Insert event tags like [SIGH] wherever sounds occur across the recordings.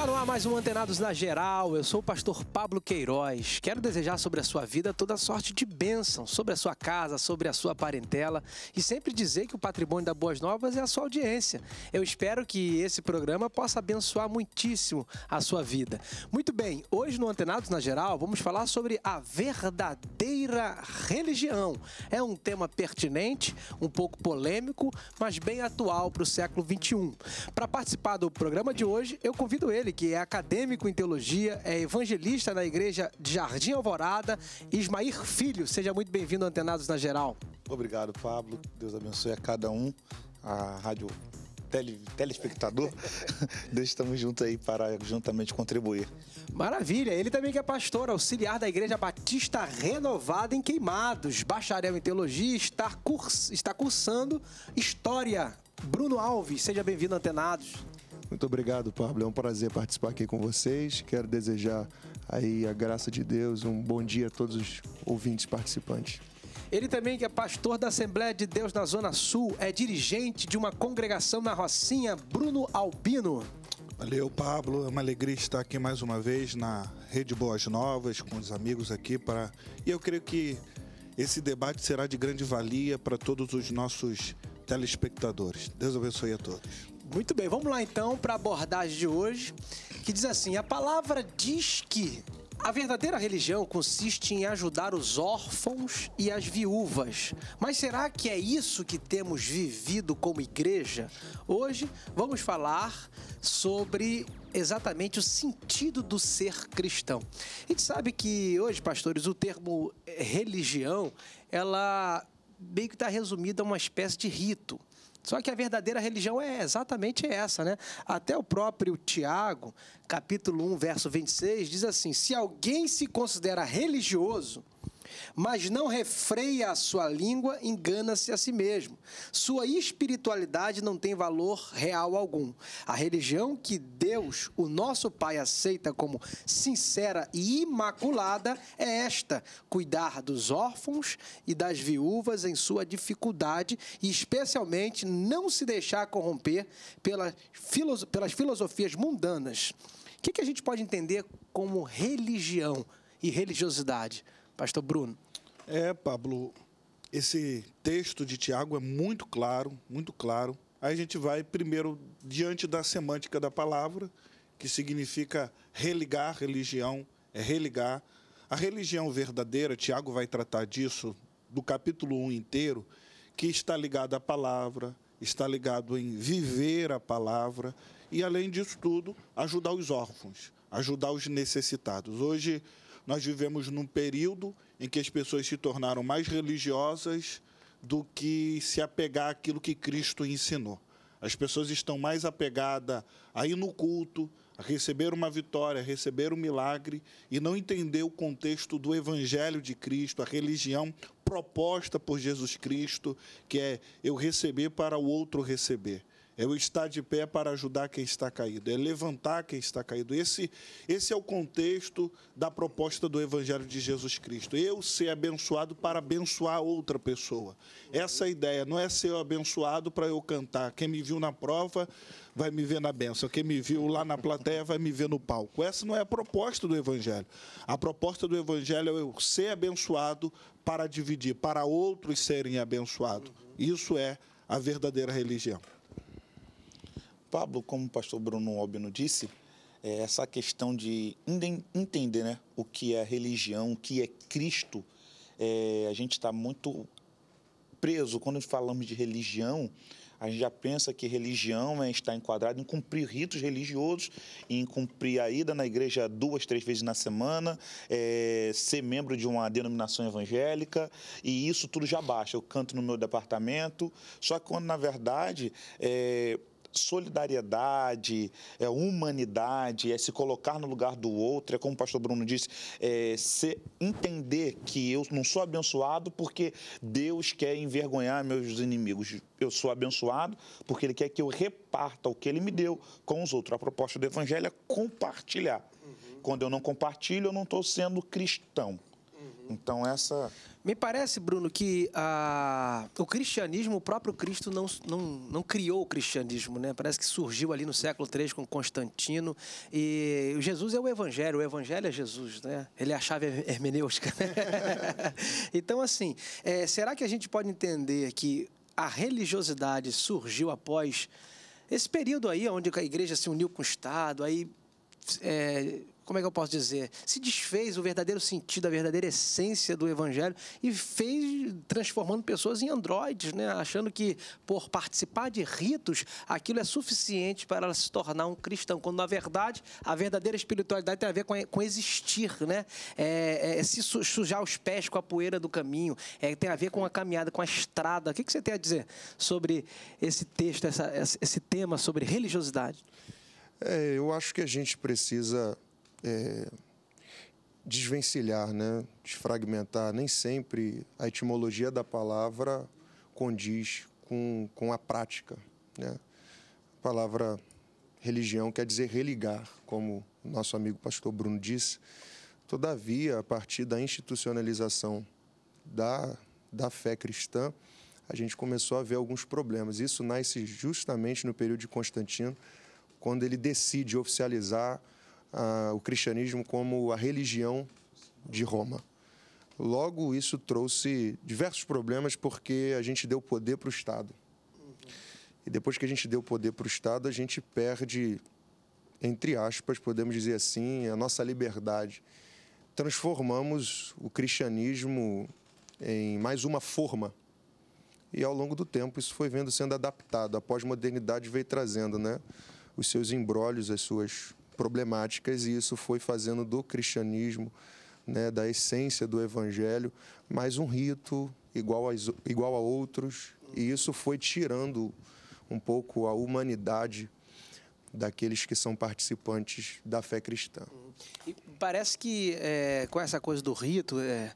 Está no ar mais um Antenados na Geral. Eu sou o pastor Pablo Queiroz. Quero desejar sobre a sua vida toda sorte de bênção, sobre a sua casa, sobre a sua parentela e sempre dizer que o patrimônio da Boas Novas é a sua audiência. Eu espero que esse programa possa abençoar muitíssimo a sua vida. Muito bem, hoje no Antenados na Geral vamos falar sobre a verdadeira religião. É um tema pertinente, um pouco polêmico, mas bem atual para o século XXI. Para participar do programa de hoje, eu convido ele que é acadêmico em teologia, é evangelista na igreja de Jardim Alvorada. Ismair Filho, seja muito bem-vindo, Antenados na Geral. Obrigado, Pablo. Deus abençoe a cada um, a rádio tele, telespectador. [LAUGHS] Estamos juntos aí para juntamente contribuir. Maravilha! Ele também que é pastor, auxiliar da Igreja Batista Renovada em Queimados, bacharel em teologia, está, curs, está cursando História. Bruno Alves, seja bem-vindo, Antenados. Muito obrigado, Pablo. É um prazer participar aqui com vocês. Quero desejar aí a graça de Deus, um bom dia a todos os ouvintes participantes. Ele também que é pastor da Assembleia de Deus na Zona Sul, é dirigente de uma congregação na Rocinha, Bruno Albino. Valeu, Pablo. É uma alegria estar aqui mais uma vez na Rede Boas Novas, com os amigos aqui. para E eu creio que esse debate será de grande valia para todos os nossos telespectadores. Deus abençoe a todos. Muito bem, vamos lá então para a abordagem de hoje, que diz assim: a palavra diz que a verdadeira religião consiste em ajudar os órfãos e as viúvas. Mas será que é isso que temos vivido como igreja? Hoje vamos falar sobre exatamente o sentido do ser cristão. A gente sabe que hoje, pastores, o termo eh, religião, ela meio que está resumida a uma espécie de rito só que a verdadeira religião é exatamente essa, né? Até o próprio Tiago, capítulo 1, verso 26, diz assim: Se alguém se considera religioso, mas não refreia a sua língua, engana-se a si mesmo. Sua espiritualidade não tem valor real algum. A religião que Deus, o nosso Pai, aceita como sincera e imaculada é esta: cuidar dos órfãos e das viúvas em sua dificuldade e, especialmente, não se deixar corromper pelas, pelas filosofias mundanas. O que a gente pode entender como religião e religiosidade? Pastor Bruno. É, Pablo, esse texto de Tiago é muito claro, muito claro. Aí a gente vai primeiro diante da semântica da palavra, que significa religar religião, é religar. A religião verdadeira, Tiago vai tratar disso do capítulo 1 inteiro, que está ligado à palavra, está ligado em viver a palavra e, além disso tudo, ajudar os órfãos, ajudar os necessitados. Hoje, nós vivemos num período em que as pessoas se tornaram mais religiosas do que se apegar àquilo que Cristo ensinou. As pessoas estão mais apegadas a ir no culto, a receber uma vitória, a receber um milagre e não entender o contexto do Evangelho de Cristo, a religião proposta por Jesus Cristo, que é eu receber para o outro receber. É o estar de pé para ajudar quem está caído, é levantar quem está caído. Esse, esse é o contexto da proposta do Evangelho de Jesus Cristo. Eu ser abençoado para abençoar outra pessoa. Essa é a ideia. Não é ser abençoado para eu cantar. Quem me viu na prova vai me ver na benção. Quem me viu lá na plateia vai me ver no palco. Essa não é a proposta do Evangelho. A proposta do Evangelho é eu ser abençoado para dividir, para outros serem abençoados. Isso é a verdadeira religião. Pablo, como o pastor Bruno Albino disse, é essa questão de entender né, o que é religião, o que é Cristo, é, a gente está muito preso. Quando falamos de religião, a gente já pensa que religião é né, estar enquadrado em cumprir ritos religiosos, em cumprir a ida na igreja duas, três vezes na semana, é, ser membro de uma denominação evangélica, e isso tudo já baixa. Eu canto no meu departamento, só que quando, na verdade, é, solidariedade, é humanidade, é se colocar no lugar do outro, é como o pastor Bruno disse, é se entender que eu não sou abençoado porque Deus quer envergonhar meus inimigos. Eu sou abençoado porque Ele quer que eu reparta o que Ele me deu com os outros. A proposta do Evangelho é compartilhar. Uhum. Quando eu não compartilho, eu não estou sendo cristão. Então essa me parece, Bruno, que ah, o cristianismo, o próprio Cristo não, não, não, criou o cristianismo, né? Parece que surgiu ali no século III com Constantino. E Jesus é o Evangelho, o Evangelho é Jesus, né? Ele é a chave hermenêutica. Né? [LAUGHS] então, assim, é, será que a gente pode entender que a religiosidade surgiu após esse período aí, onde a igreja se uniu com o Estado, aí é, como é que eu posso dizer, se desfez o verdadeiro sentido, a verdadeira essência do evangelho e fez transformando pessoas em androides, né? achando que por participar de ritos aquilo é suficiente para ela se tornar um cristão, quando na verdade a verdadeira espiritualidade tem a ver com, com existir, né? É, é, é se sujar os pés com a poeira do caminho, é, tem a ver com a caminhada, com a estrada. O que, que você tem a dizer sobre esse texto, essa, esse tema sobre religiosidade? É, eu acho que a gente precisa é, desvencilhar, né? desfragmentar. Nem sempre a etimologia da palavra condiz com, com a prática. Né? A palavra religião quer dizer religar, como nosso amigo pastor Bruno disse. Todavia, a partir da institucionalização da, da fé cristã, a gente começou a ver alguns problemas. Isso nasce justamente no período de Constantino, quando ele decide oficializar o cristianismo como a religião de Roma. Logo, isso trouxe diversos problemas porque a gente deu poder para o Estado. E depois que a gente deu poder para o Estado, a gente perde, entre aspas, podemos dizer assim, a nossa liberdade. Transformamos o cristianismo em mais uma forma. E ao longo do tempo isso foi vendo sendo adaptado. A pós-modernidade veio trazendo né, os seus embrólios, as suas problemáticas e isso foi fazendo do cristianismo, né, da essência do evangelho, mais um rito igual a, igual a outros e isso foi tirando um pouco a humanidade daqueles que são participantes da fé cristã. E parece que é, com essa coisa do rito, é,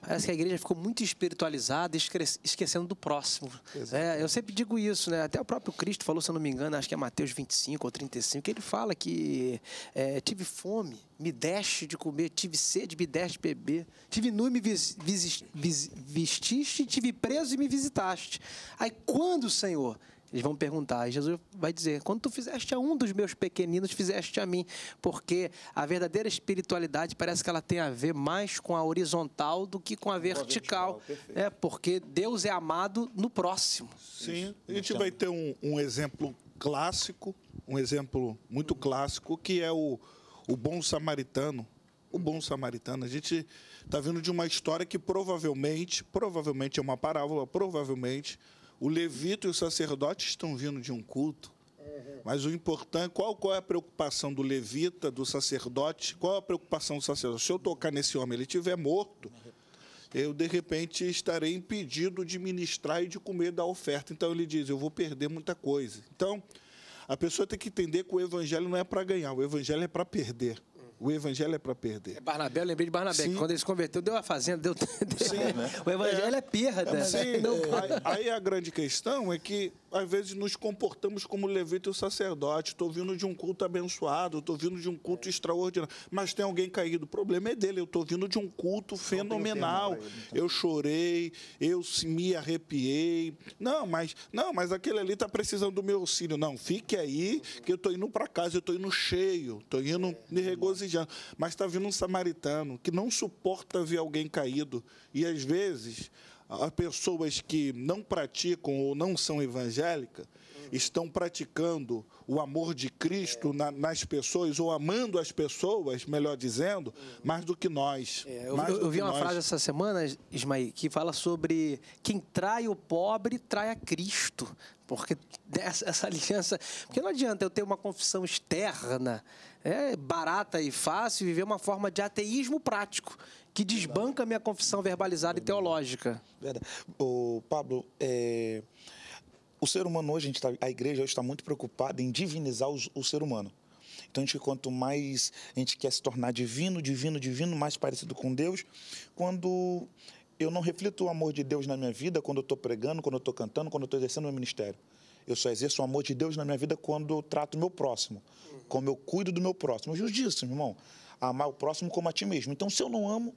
parece que a igreja ficou muito espiritualizada, esquecendo do próximo. É, eu sempre digo isso, né? Até o próprio Cristo falou, se eu não me engano, acho que é Mateus 25 ou 35, que ele fala que é, tive fome, me deste de comer, tive sede, me deste de beber, tive nu e me vis, vis, vis, vestiste, tive preso e me visitaste. Aí quando, Senhor? Eles vão perguntar, e Jesus vai dizer: Quando tu fizeste a um dos meus pequeninos, fizeste a mim. Porque a verdadeira espiritualidade parece que ela tem a ver mais com a horizontal do que com a vertical. vertical é, porque Deus é amado no próximo. Sim, a gente é. vai ter um, um exemplo clássico, um exemplo muito clássico, que é o, o bom samaritano. O bom samaritano, a gente está vindo de uma história que provavelmente, provavelmente é uma parábola, provavelmente o levita e o sacerdote estão vindo de um culto. Mas o importante, qual, qual é a preocupação do levita, do sacerdote? Qual é a preocupação do sacerdote? Se eu tocar nesse homem, ele estiver morto, eu de repente estarei impedido de ministrar e de comer da oferta. Então ele diz: eu vou perder muita coisa. Então a pessoa tem que entender que o evangelho não é para ganhar, o evangelho é para perder. O evangelho é para perder. É Barnabé, eu lembrei de Barnabé. Quando ele se converteu, deu a fazenda, deu. [LAUGHS] Sim, né? O evangelho é, é perda. É, sim, aí, aí, a grande questão é que, às vezes, nos comportamos como levita e o sacerdote. Estou vindo de um culto abençoado, estou vindo de um culto extraordinário. Mas tem alguém caído. O problema é dele. Eu estou vindo de um culto fenomenal. Então. Eu chorei, eu me arrepiei. Não, mas, não, mas aquele ali está precisando do meu auxílio. Não, fique aí, que eu estou indo para casa, eu estou indo cheio, estou indo me é, é regozijando religião. Mas está vindo um samaritano que não suporta ver alguém caído. E às vezes, as pessoas que não praticam ou não são evangélicas estão praticando o amor de Cristo é. na, nas pessoas, ou amando as pessoas, melhor dizendo, mais do que nós. É, eu, eu, eu vi uma frase essa semana, Ismael, que fala sobre quem trai o pobre trai a Cristo. Porque dessa essa aliança. Porque não adianta eu ter uma confissão externa é, barata e fácil viver uma forma de ateísmo prático que desbanca minha confissão verbalizada Verdade. e teológica. Verdade. O Pablo, é... o ser humano hoje, a, tá... a igreja hoje está muito preocupada em divinizar os... o ser humano. Então, a gente, quanto mais a gente quer se tornar divino, divino, divino, mais parecido com Deus, quando eu não reflito o amor de Deus na minha vida, quando eu estou pregando, quando eu estou cantando, quando eu estou exercendo o meu ministério. Eu só exerço o amor de Deus na minha vida quando eu trato o meu próximo, uhum. como eu cuido do meu próximo. disse, é meu irmão. Amar o próximo como a ti mesmo. Então, se eu não amo,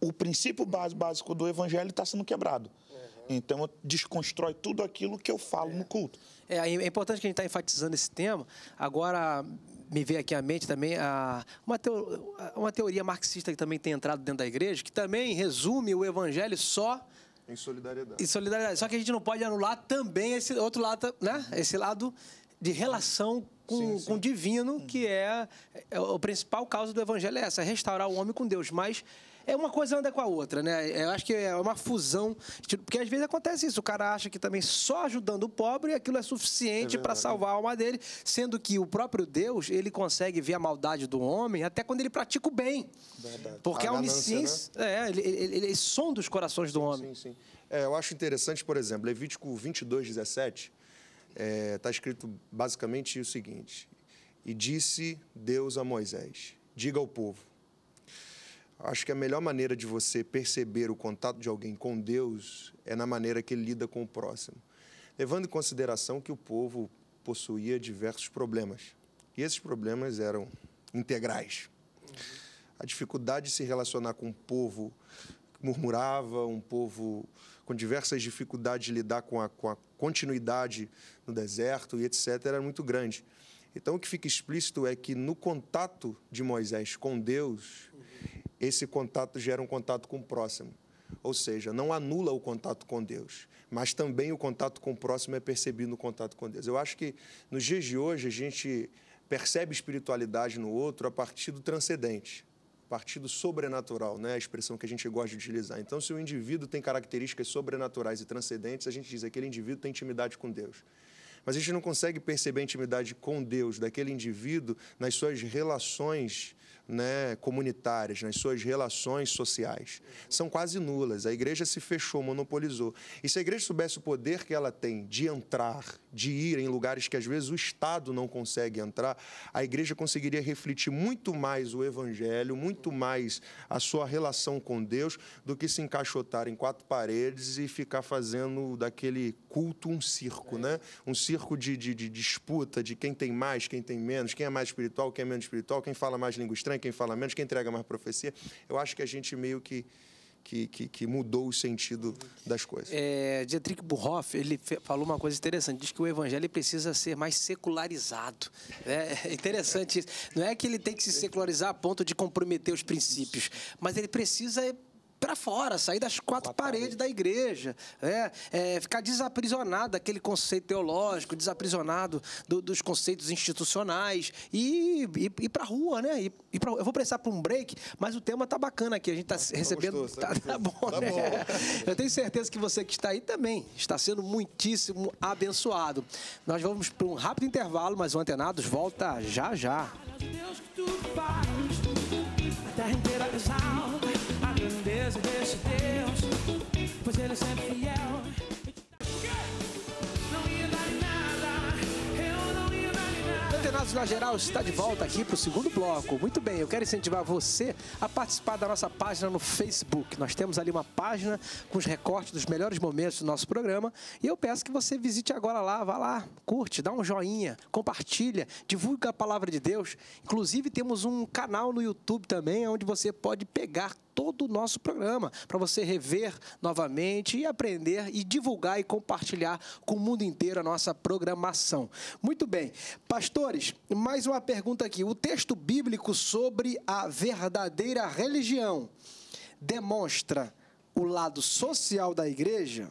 o princípio básico do evangelho está sendo quebrado. Uhum. Então, desconstrói tudo aquilo que eu falo é. no culto. É, é importante que a gente está enfatizando esse tema. Agora, me veio aqui à mente também a, uma, teo, uma teoria marxista que também tem entrado dentro da igreja, que também resume o evangelho só em solidariedade. Em solidariedade. Só que a gente não pode anular também esse outro lado, né? Esse lado de relação com, sim, sim. com o divino, que é, é, o principal causa do evangelho é essa, restaurar o homem com Deus. Mas é uma coisa anda com a outra, né? É, eu acho que é uma fusão. Tipo, porque às vezes acontece isso. O cara acha que também só ajudando o pobre aquilo é suficiente é para salvar a alma dele, sendo que o próprio Deus, ele consegue ver a maldade do homem até quando ele pratica o bem. Verdade. Porque a, a omnisciência, né? é, ele, ele, ele, sonda os corações do sim, homem. Sim, sim. É, eu acho interessante, por exemplo, Levítico 22, 17, está é, tá escrito basicamente o seguinte: E disse Deus a Moisés: Diga ao povo, Acho que a melhor maneira de você perceber o contato de alguém com Deus é na maneira que ele lida com o próximo, levando em consideração que o povo possuía diversos problemas. E esses problemas eram integrais. A dificuldade de se relacionar com um povo que murmurava, um povo com diversas dificuldades de lidar com a, com a continuidade no deserto e etc., era muito grande. Então, o que fica explícito é que no contato de Moisés com Deus, esse contato gera um contato com o próximo. Ou seja, não anula o contato com Deus, mas também o contato com o próximo é percebido no contato com Deus. Eu acho que nos dias de hoje a gente percebe espiritualidade no outro a partir do transcendente, a partir do sobrenatural, né? a expressão que a gente gosta de utilizar. Então, se o indivíduo tem características sobrenaturais e transcendentes, a gente diz que aquele indivíduo tem intimidade com Deus. Mas a gente não consegue perceber a intimidade com Deus daquele indivíduo nas suas relações né, comunitárias, nas suas relações sociais. São quase nulas. A igreja se fechou, monopolizou. E se a igreja soubesse o poder que ela tem de entrar, de ir em lugares que às vezes o Estado não consegue entrar, a igreja conseguiria refletir muito mais o evangelho, muito mais a sua relação com Deus, do que se encaixotar em quatro paredes e ficar fazendo daquele culto um circo, né? Um circo circo de, de, de, disputa de quem tem mais, quem tem menos, quem é mais espiritual, quem é menos espiritual, quem fala mais língua estranha, quem fala menos, quem entrega mais profecia. Eu acho que a gente meio que. Que, que, que mudou o sentido das coisas. É, Dietrich Burhoff ele falou uma coisa interessante, diz que o evangelho precisa ser mais secularizado. Né? É interessante isso. Não é que ele tem que se secularizar a ponto de comprometer os princípios, mas ele precisa para fora, sair das quatro, quatro paredes, paredes, da igreja, é, é, ficar desaprisionado daquele conceito teológico, desaprisionado do, dos conceitos institucionais e ir para rua, né? E, e pra, eu vou precisar para um break, mas o tema tá bacana aqui, a gente está ah, tá recebendo, gostoso, tá, tá, tá bom, tá né? bom. Eu tenho certeza que você que está aí também está sendo muitíssimo abençoado. Nós vamos para um rápido intervalo, mas o Antenados volta já já. Deus que faz, a terra você é na Geral está de volta aqui para o segundo bloco. Muito bem, eu quero incentivar você a participar da nossa página no Facebook. Nós temos ali uma página com os recortes dos melhores momentos do nosso programa. E eu peço que você visite agora lá, vá lá, curte, dá um joinha, compartilha, divulga a palavra de Deus. Inclusive, temos um canal no YouTube também, onde você pode pegar todo o nosso programa, para você rever novamente e aprender e divulgar e compartilhar com o mundo inteiro a nossa programação. Muito bem. Pastores, mais uma pergunta aqui. O texto bíblico sobre a verdadeira religião demonstra o lado social da igreja?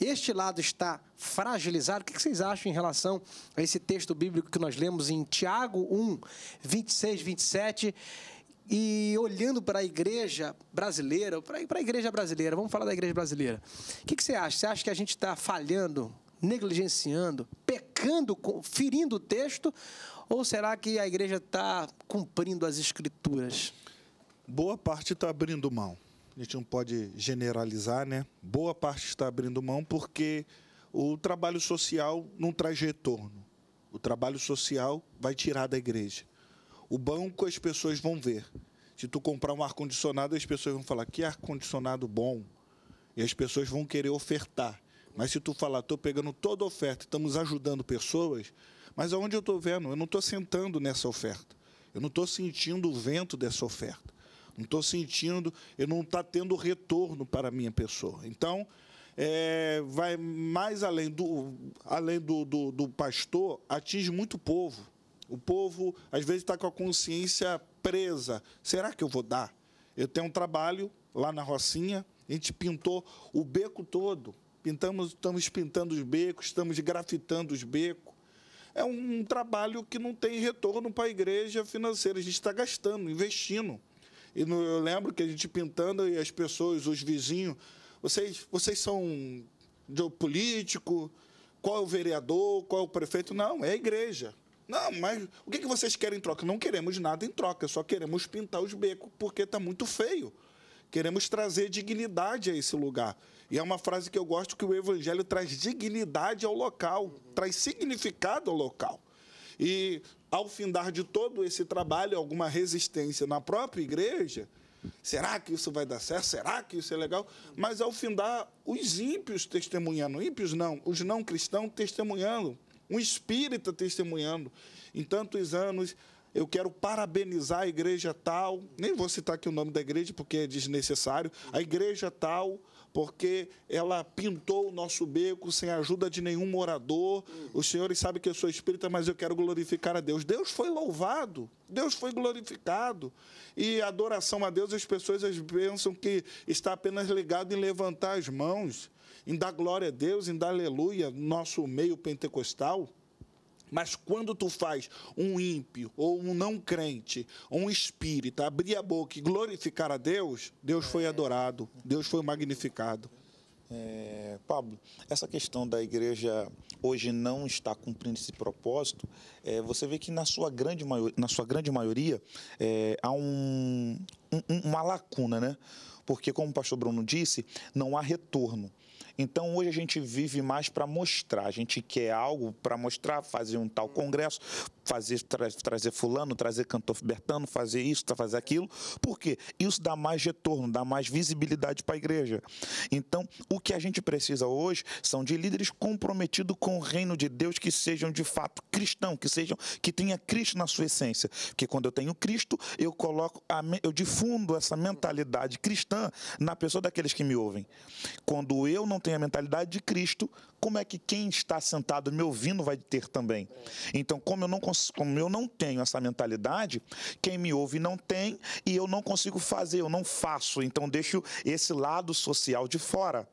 Este lado está fragilizado. O que vocês acham em relação a esse texto bíblico que nós lemos em Tiago 1, 26, 27? e olhando para a igreja brasileira, para a igreja brasileira, vamos falar da igreja brasileira. O que, que você acha? Você acha que a gente está falhando, negligenciando, pecando, ferindo o texto? Ou será que a igreja está cumprindo as escrituras? Boa parte está abrindo mão. A gente não pode generalizar, né? Boa parte está abrindo mão porque o trabalho social não traz retorno. O trabalho social vai tirar da igreja o banco as pessoas vão ver. Se tu comprar um ar-condicionado, as pessoas vão falar que ar-condicionado bom. E as pessoas vão querer ofertar. Mas se tu falar, estou pegando toda a oferta, estamos ajudando pessoas, mas aonde eu estou vendo? Eu não estou sentando nessa oferta. Eu não estou sentindo o vento dessa oferta. Não estou sentindo, eu não está tendo retorno para a minha pessoa. Então, é, vai mais além do, além do, do, do pastor, atinge muito o povo o povo, às vezes, está com a consciência presa. Será que eu vou dar? Eu tenho um trabalho lá na Rocinha, a gente pintou o beco todo. Pintamos, estamos pintando os becos, estamos grafitando os becos. É um, trabalho que não tem retorno para a igreja financeira. A gente está gastando, investindo. E no, eu lembro que a gente pintando e as pessoas, os vizinhos, vocês, vocês são de político, qual é o vereador, qual é o prefeito? Não, é a igreja. Não, mas o que, que vocês querem em troca? Não queremos nada em troca, só queremos pintar os becos porque está muito feio. Queremos trazer dignidade a esse lugar. E é uma frase que eu gosto que o evangelho traz dignidade ao local, uhum. traz significado ao local. E ao findar de todo esse trabalho, alguma resistência na própria igreja, será que isso vai dar certo? Será que isso é legal? Mas ao findar, os ímpios testemunhando, ímpios não, os não cristãos testemunhando, um espírita testemunhando. Em tantos anos, eu quero parabenizar a igreja tal, nem vou citar aqui o nome da igreja porque é desnecessário, a igreja tal porque ela pintou o nosso beco sem a ajuda de nenhum morador. Os senhores sabem que eu sou espírita, mas eu quero glorificar a Deus. Deus foi louvado, Deus foi glorificado. E a adoração a Deus, as pessoas pensam que está apenas ligado em levantar as mãos, em dar glória a Deus, em dar aleluia, nosso meio pentecostal. Mas quando tu faz um ímpio ou um não crente, um espírita abrir a boca e glorificar a Deus, Deus foi é. adorado, Deus foi magnificado. É, Pablo, essa questão da igreja hoje não está cumprindo esse propósito, é, você vê que na sua grande, maior, na sua grande maioria é, há um, um, uma lacuna, né? Porque, como o pastor Bruno disse, não há retorno. Então hoje a gente vive mais para mostrar, a gente quer algo para mostrar, fazer um tal congresso, fazer tra trazer fulano, trazer cantor Bertano, fazer isso, fazer aquilo. Por quê? Isso dá mais retorno, dá mais visibilidade para a igreja. Então, o que a gente precisa hoje são de líderes comprometidos com o reino de Deus que sejam de fato cristão, que sejam que tenha Cristo na sua essência. Porque quando eu tenho Cristo, eu coloco a, eu difundo essa mentalidade cristã na pessoa daqueles que me ouvem. Quando eu não tenho a mentalidade de Cristo, como é que quem está sentado me ouvindo vai ter também? Então, como eu não, como eu não tenho essa mentalidade, quem me ouve não tem e eu não consigo fazer, eu não faço. Então, deixo esse lado social de fora.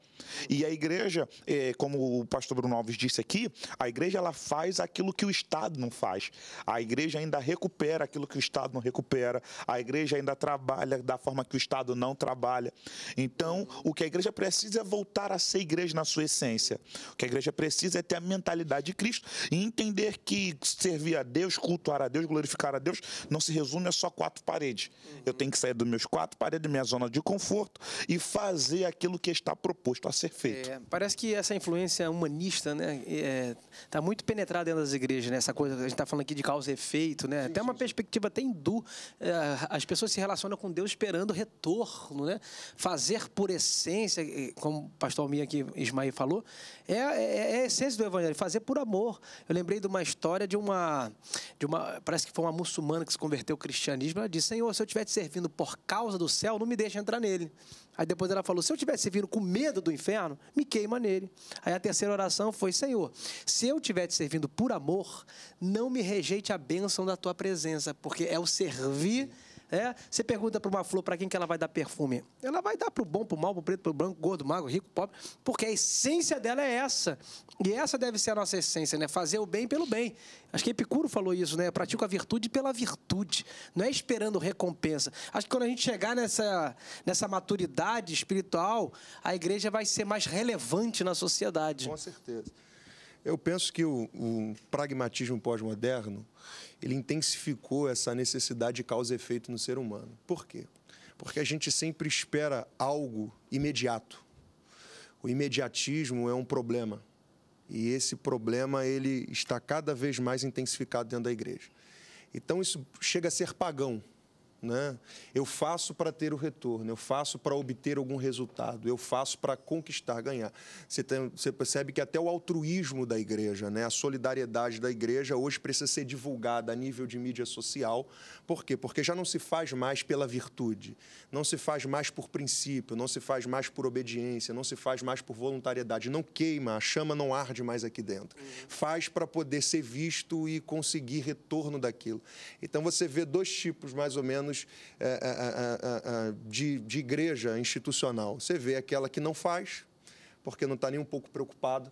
E a igreja, é, como o pastor Bruno Alves disse aqui, a igreja ela faz aquilo que o Estado não faz. A igreja ainda recupera aquilo que o Estado não recupera. A igreja ainda trabalha da forma que o Estado não trabalha. Então, o que a igreja precisa é voltar a ser igreja na sua essência. O que a igreja precisa é ter a mentalidade de Cristo e entender que servir a Deus, cultuar a Deus, glorificar a Deus, não se resume a só quatro paredes. Eu tenho que sair dos meus quatro paredes, minha zona de conforto e fazer aquilo que está proposto a ser feito. É, parece que essa influência humanista né, está é, tá muito penetrada dentro das igrejas, né? Essa coisa, a gente está falando aqui de causa e efeito, né? Sim, até sim, uma sim. perspectiva até hindu. É, as pessoas se relacionam com Deus esperando retorno, né? Fazer por essência, como o pastor Almir aqui, Ismael falou, é, é, é, a essência do evangelho, fazer por amor. Eu lembrei de uma história de uma, de uma. Parece que foi uma muçulmana que se converteu ao cristianismo. Ela disse: Senhor, se eu estiver te servindo por causa do céu, não me deixa entrar nele. Aí depois ela falou: se eu tivesse vindo com medo do inferno, me queima nele. Aí a terceira oração foi: Senhor, se eu tiver te servindo por amor, não me rejeite a bênção da tua presença, porque é o servir é, você pergunta para uma flor para quem que ela vai dar perfume. Ela vai dar para o bom, para o mal, para o preto, para o branco, gordo, magro, rico, pobre, porque a essência dela é essa. E essa deve ser a nossa essência, né? Fazer o bem pelo bem. Acho que Epicuro falou isso, né? Pratico a virtude pela virtude, não é esperando recompensa. Acho que quando a gente chegar nessa, nessa maturidade espiritual, a igreja vai ser mais relevante na sociedade. Com certeza. Eu penso que o, o pragmatismo pós-moderno ele intensificou essa necessidade de causa e efeito no ser humano. Por quê? Porque a gente sempre espera algo imediato. O imediatismo é um problema e esse problema ele está cada vez mais intensificado dentro da igreja. Então isso chega a ser pagão. Né? Eu faço para ter o retorno, eu faço para obter algum resultado, eu faço para conquistar, ganhar. Você, tem, você, percebe que até o altruísmo da igreja, né? a solidariedade da igreja hoje precisa ser divulgada a nível de mídia social. Por quê? Porque já não se faz mais pela virtude, não se faz mais por princípio, não se faz mais por obediência, não se faz mais por voluntariedade. Não queima, a chama não arde mais aqui dentro. Uhum. Faz para poder ser visto e conseguir retorno daquilo. Então você vê dois tipos, mais ou menos, é, é, é, de, de igreja institucional. Você vê aquela que não faz, porque não está nem um pouco preocupado,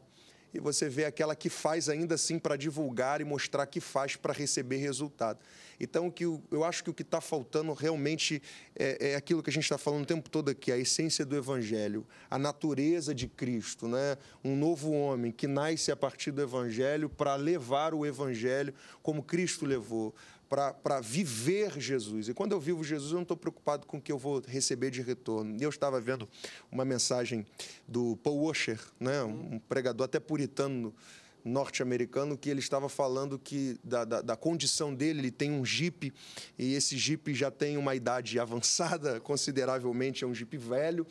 e você vê aquela que faz ainda assim para divulgar e mostrar que faz para receber resultado. Então, o que eu acho que o que está faltando realmente é, é, aquilo que a gente está falando o tempo todo aqui, a essência do Evangelho, a natureza de Cristo, né? um novo homem que nasce a partir do Evangelho para levar o Evangelho como Cristo levou, para viver Jesus. E quando eu vivo Jesus, eu não estou preocupado com o que eu vou receber de retorno. Eu estava vendo uma mensagem do Paul Washer, né, um uhum. pregador até puritano norte-americano, que ele estava falando que da, da, da, condição dele, ele tem um Jeep e esse Jeep já tem uma idade avançada [LAUGHS] consideravelmente, é um Jeep velho.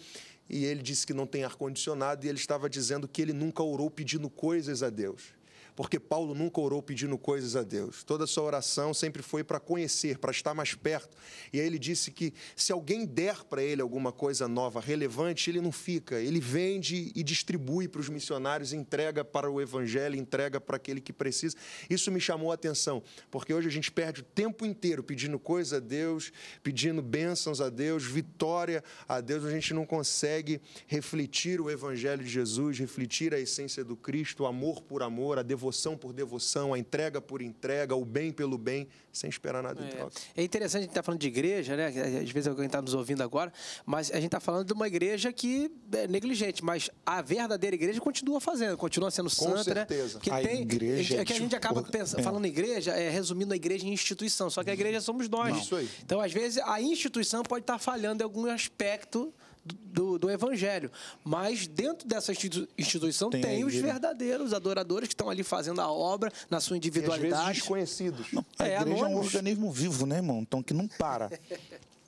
E ele disse que não tem ar-condicionado e ele estava dizendo que ele nunca orou pedindo coisas a Deus porque Paulo nunca orou pedindo coisas a Deus. Toda sua oração sempre foi para conhecer, para estar mais perto. E aí ele disse que se alguém der para ele alguma coisa nova, relevante, ele não fica. Ele vende e distribui para os missionários, entrega para o evangelho, entrega para aquele que precisa. Isso me chamou a atenção, porque hoje a gente perde o tempo inteiro pedindo coisa a Deus, pedindo bênçãos a Deus, vitória a Deus. A gente não consegue refletir o evangelho de Jesus, refletir a essência do Cristo, o amor por amor, a devoção devoção por devoção, a entrega por entrega, o bem pelo bem, sem esperar nada é. em troca. É interessante a gente estar tá falando de igreja, né? Às vezes alguém está nos ouvindo agora, mas a gente está falando de uma igreja que é negligente, mas a verdadeira igreja continua fazendo, continua sendo Com santa, certeza. né? certeza. a tem, igreja é que a gente acaba pensando, é. falando igreja, é, resumindo a igreja em instituição, só que a igreja somos nós. Não. Isso aí. Então, às vezes, a instituição pode estar tá falhando em algum aspecto do, do Evangelho. Mas dentro dessa instituição tem, tem os verdadeiros adoradores que estão ali fazendo a obra na sua individualidade. E às vezes desconhecidos. Não, a é, igreja anônimos. é um organismo vivo, né, irmão? Então, que não para. [LAUGHS]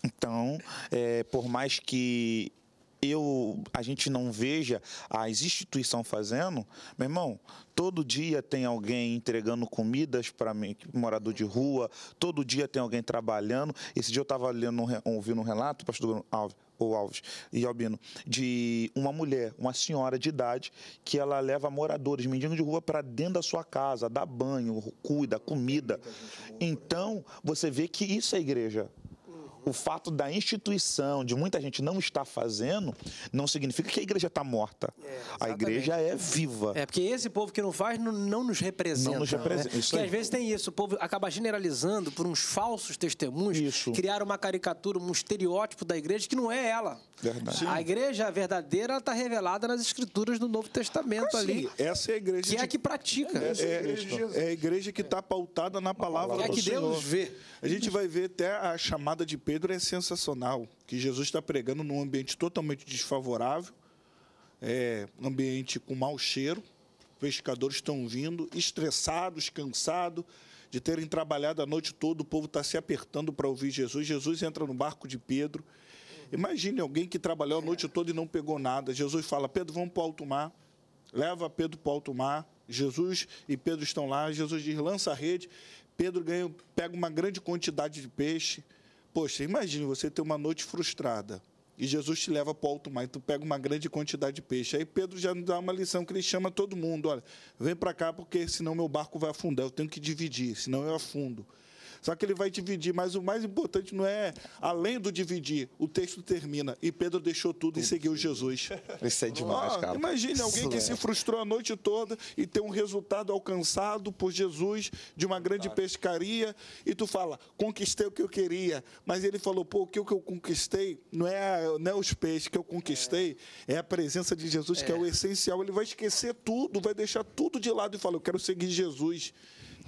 Então, é, por mais que eu a gente não veja as instituições fazendo, meu irmão, todo dia tem alguém entregando comidas para mim, morador de rua, todo dia tem alguém trabalhando. Esse dia eu estava ouvindo um relato, pastor Alves, ou Alves e Albino, de uma mulher, uma senhora de idade, que ela leva moradores, mendigos de rua, para dentro da sua casa, dá banho, cuida, comida. Então, você vê que isso é igreja o fato da instituição, de muita gente não estar fazendo, não significa que a igreja está morta. É, a igreja é viva. É, porque esse povo que não faz não, não nos representa. Não nos né? representa. Né? Porque às vezes tem isso, o povo acaba generalizando por uns falsos testemunhos, isso. criar uma caricatura, um estereótipo da igreja que não é ela. Verdade. A igreja verdadeira está revelada nas escrituras do Novo Testamento ah, ali. Essa é a igreja. Que de... é a que pratica. É, é, é, é, é, a, igreja, que está pautada na palavra, palavra do Senhor. É que Deus vê. A gente vai ver até a chamada de Pedro Pedro é sensacional, que Jesus está pregando num ambiente totalmente desfavorável, é, ambiente com mau cheiro, pescadores estão vindo, estressados, cansados de terem trabalhado a noite toda, o povo está se apertando para ouvir Jesus. Jesus entra no barco de Pedro. Imagine alguém que trabalhou a noite toda e não pegou nada. Jesus fala: Pedro, vamos para o alto mar. Leva Pedro para o alto mar. Jesus e Pedro estão lá. Jesus diz: lança a rede. Pedro ganha, pega uma grande quantidade de peixe. Poxa, imagine você ter uma noite frustrada e Jesus te leva para o alto mar e tu pega uma grande quantidade de peixe. Aí Pedro já dá uma lição que ele chama todo mundo: olha, vem para cá porque senão meu barco vai afundar, eu tenho que dividir, senão eu afundo. Só que ele vai dividir, mas o mais importante não é, além do dividir, o texto termina. E Pedro deixou tudo e seguiu Jesus. Isso é demais, ah, cara. Imagina alguém que se frustrou a noite toda e tem um resultado alcançado por Jesus de uma grande pescaria. E tu fala, conquistei o que eu queria. Mas ele falou, pô, o que eu conquistei não é, não é os peixes que eu conquistei, é, a presença de Jesus, que é o é. essencial. Ele vai esquecer tudo, vai deixar tudo de lado e fala, eu quero seguir Jesus.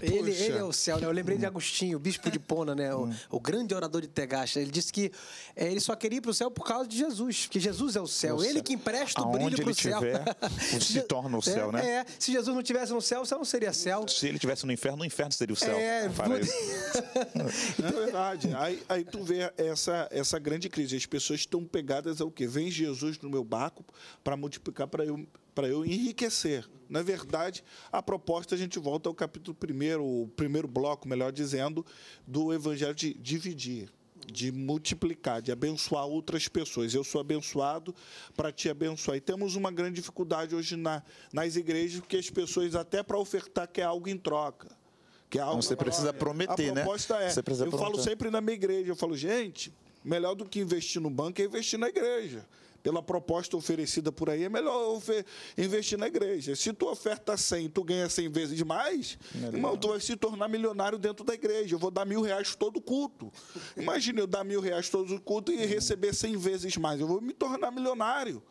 Ele, ele, é o céu, né? Eu lembrei de Agostinho, o bispo de Pona, né? O, hum. o grande orador de Tegasta. Ele disse que é, ele só queria ir para o céu por causa de Jesus, que Jesus é o céu. ele céu. que empresta o Aonde brilho para o céu. Tiver, [LAUGHS] se torna o é, céu, é, né? É. Se Jesus não tivesse no céu, o céu não seria céu. Se ele tivesse no inferno, no inferno seria o céu. É, muito... [LAUGHS] é verdade. Aí, aí tu vê essa, essa grande crise. As pessoas estão pegadas ao quê? Vem Jesus no meu barco para multiplicar para eu para eu enriquecer. Na verdade, a proposta a gente volta ao capítulo primeiro, o primeiro bloco, melhor dizendo, do Evangelho de dividir, de multiplicar, de abençoar outras pessoas. Eu sou abençoado para te abençoar. E temos uma grande dificuldade hoje na, nas igrejas, porque as pessoas até para ofertar quer algo em troca. Que é algo, você precisa prometer, né? A proposta né? é. eu prometer. falo sempre na minha igreja, eu falo, gente, melhor do que investir no banco é investir na igreja pela proposta oferecida por aí, é melhor investir na igreja. Se tu oferta 100 é tu ganha 100 vezes mais, melhor. irmão, tu vai se tornar milionário dentro da igreja. Eu vou dar mil reais todo culto. Imagina eu dar mil reais todo culto e receber 100 vezes mais. Eu vou me tornar milionário.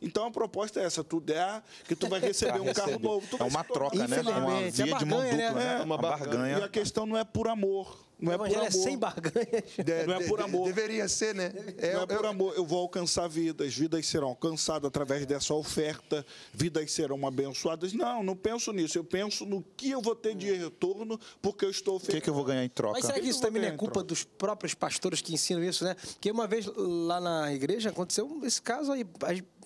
Então a proposta é essa, tu der que tu vai [LAUGHS] receber um carro novo. é uma troca, né? É, né? né? é uma via é barganha, de mão dupla, né? É uma barganha. E a questão não é por amor. Não é por é amor. é sem barganhas. [LAUGHS] não é por amor. Deveria ser, né? É, não é por amor. Eu vou alcançar vidas, vidas serão alcançadas através dessa oferta, vidas serão abençoadas. Não, não penso nisso. Eu penso no que eu vou ter de é. retorno porque eu estou O que, é que eu vou ganhar em troca? Mas será que, que isso também não é culpa dos próprios pastores que ensinam isso, né? Porque uma vez lá na igreja aconteceu esse caso aí.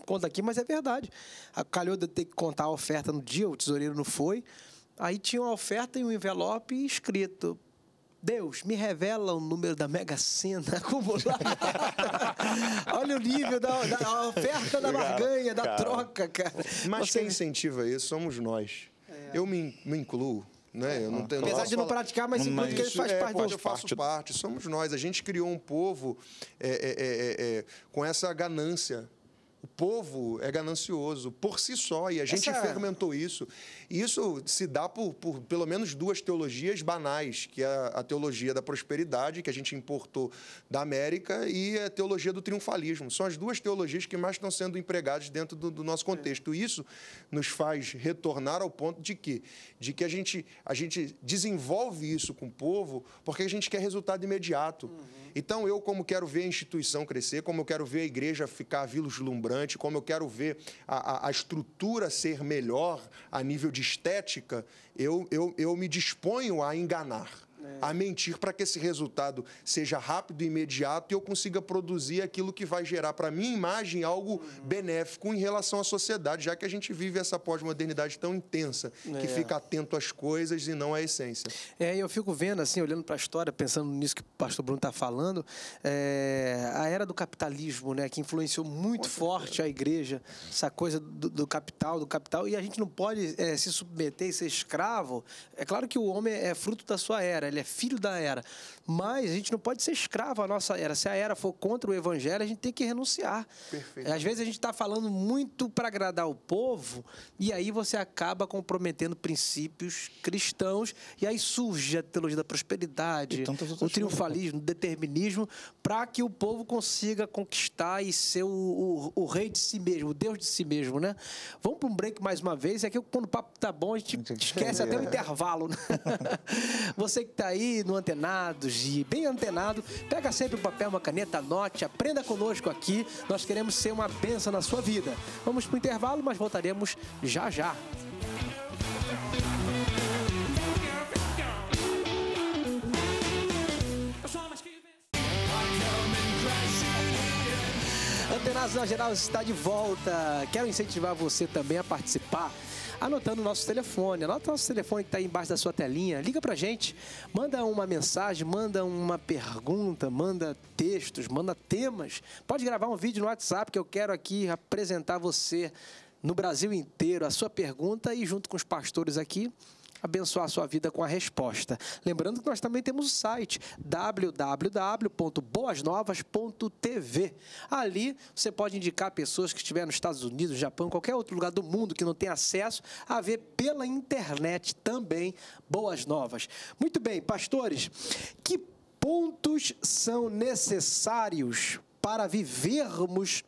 Conta aqui, mas é verdade. A calhou de ter que contar a oferta no dia, o tesoureiro não foi. Aí tinha uma oferta e um envelope escrito Deus, me revela o número da Mega Sena acumulada. [LAUGHS] Olha o nível da, da oferta da barganha, da cara. troca, cara. Mas Você... quem incentiva isso somos nós. É. Eu me, me incluo. Né? eu não tenho, Apesar não de não praticar, mas, mas que ele faz é, parte, eu faço parte. parte. Somos nós. A gente criou um povo é, é, é, é com essa ganância o povo é ganancioso por si só, e a gente Essa... fermentou isso. E isso se dá por, por, pelo menos duas teologias banais, que é a teologia da prosperidade, que a gente importou da América, e a teologia do triunfalismo. São as duas teologias que mais estão sendo empregadas dentro do, do nosso contexto. E isso nos faz retornar ao ponto de que, de que a, gente, a gente desenvolve isso com o povo porque a gente quer resultado imediato. Uhum. Então, eu, como quero ver a instituição crescer, como eu quero ver a igreja ficar lumbrando, restaurante, como eu quero ver a, a, a estrutura ser melhor a nível de estética, eu, eu, eu me disponho a enganar a mentir para que esse resultado seja rápido e imediato e eu consiga produzir aquilo que vai gerar para minha imagem algo uhum. benéfico em relação à sociedade, já que a gente vive essa pós-modernidade tão intensa, é. que fica atento às coisas e não à essência. É, eu fico vendo, assim, olhando para a história, pensando nisso que o pastor Bruno está falando, é, a era do capitalismo, né, que influenciou muito forte a igreja, essa coisa do, do capital, do capital, e a gente não pode é, se submeter e ser escravo. É claro que o homem é fruto da sua era, ele é filho da Era. Mas a gente não pode ser escravo à nossa era. Se a era for contra o evangelho, a gente tem que renunciar. Perfeito. Às vezes a gente está falando muito para agradar o povo e aí você acaba comprometendo princípios cristãos e aí surge a teologia da prosperidade, o triunfalismo, o determinismo, para que o povo consiga conquistar e ser o, o, o, rei de si mesmo, o Deus de si mesmo, né? Vamos para um break mais uma vez. É que quando o papo tá bom, a gente esquece até o [LAUGHS] intervalo. Né? você que está aí no antenado tecnologia, bem antenado, pega sempre um papel, uma caneta, anote, aprenda conosco aqui. Nós queremos ser uma benção na sua vida. Vamos para o intervalo, mas voltaremos já já. Antenados na Geral está de volta. Quero incentivar você também a participar anotando o nosso telefone. Anota o nosso telefone que está aí embaixo da sua telinha. Liga para gente, manda uma mensagem, manda uma pergunta, manda textos, manda temas. Pode gravar um vídeo no WhatsApp que eu quero aqui apresentar você no Brasil inteiro a sua pergunta e junto com os pastores aqui abençoar a sua vida com a resposta. Lembrando que nós também temos o site www.boasnovas.tv. Ali você pode indicar pessoas que estiverem nos Estados Unidos, Japão, qualquer outro lugar do mundo que não tenha acesso a ver pela internet também boas novas. Muito bem, pastores, que pontos são necessários para vivermos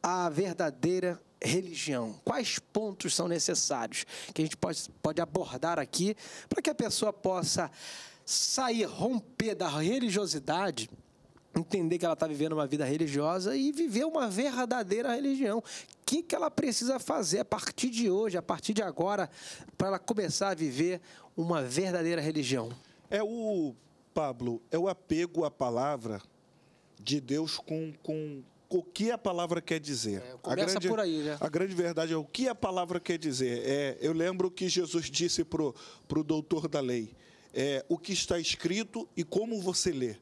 a verdadeira religião? Quais pontos são necessários que a gente pode, pode abordar aqui para que a pessoa possa sair, romper da religiosidade? Entender que ela está vivendo uma vida religiosa e viver uma verdadeira religião. O que, que ela precisa fazer a partir de hoje, a partir de agora, para ela começar a viver uma verdadeira religião? É o, Pablo, é o apego à palavra de Deus com, com, o que a palavra quer dizer. É, começa a grande, por aí, né? A grande verdade é o que a palavra quer dizer. É, eu lembro que Jesus disse para o doutor da lei, é, o que está escrito e como você lê.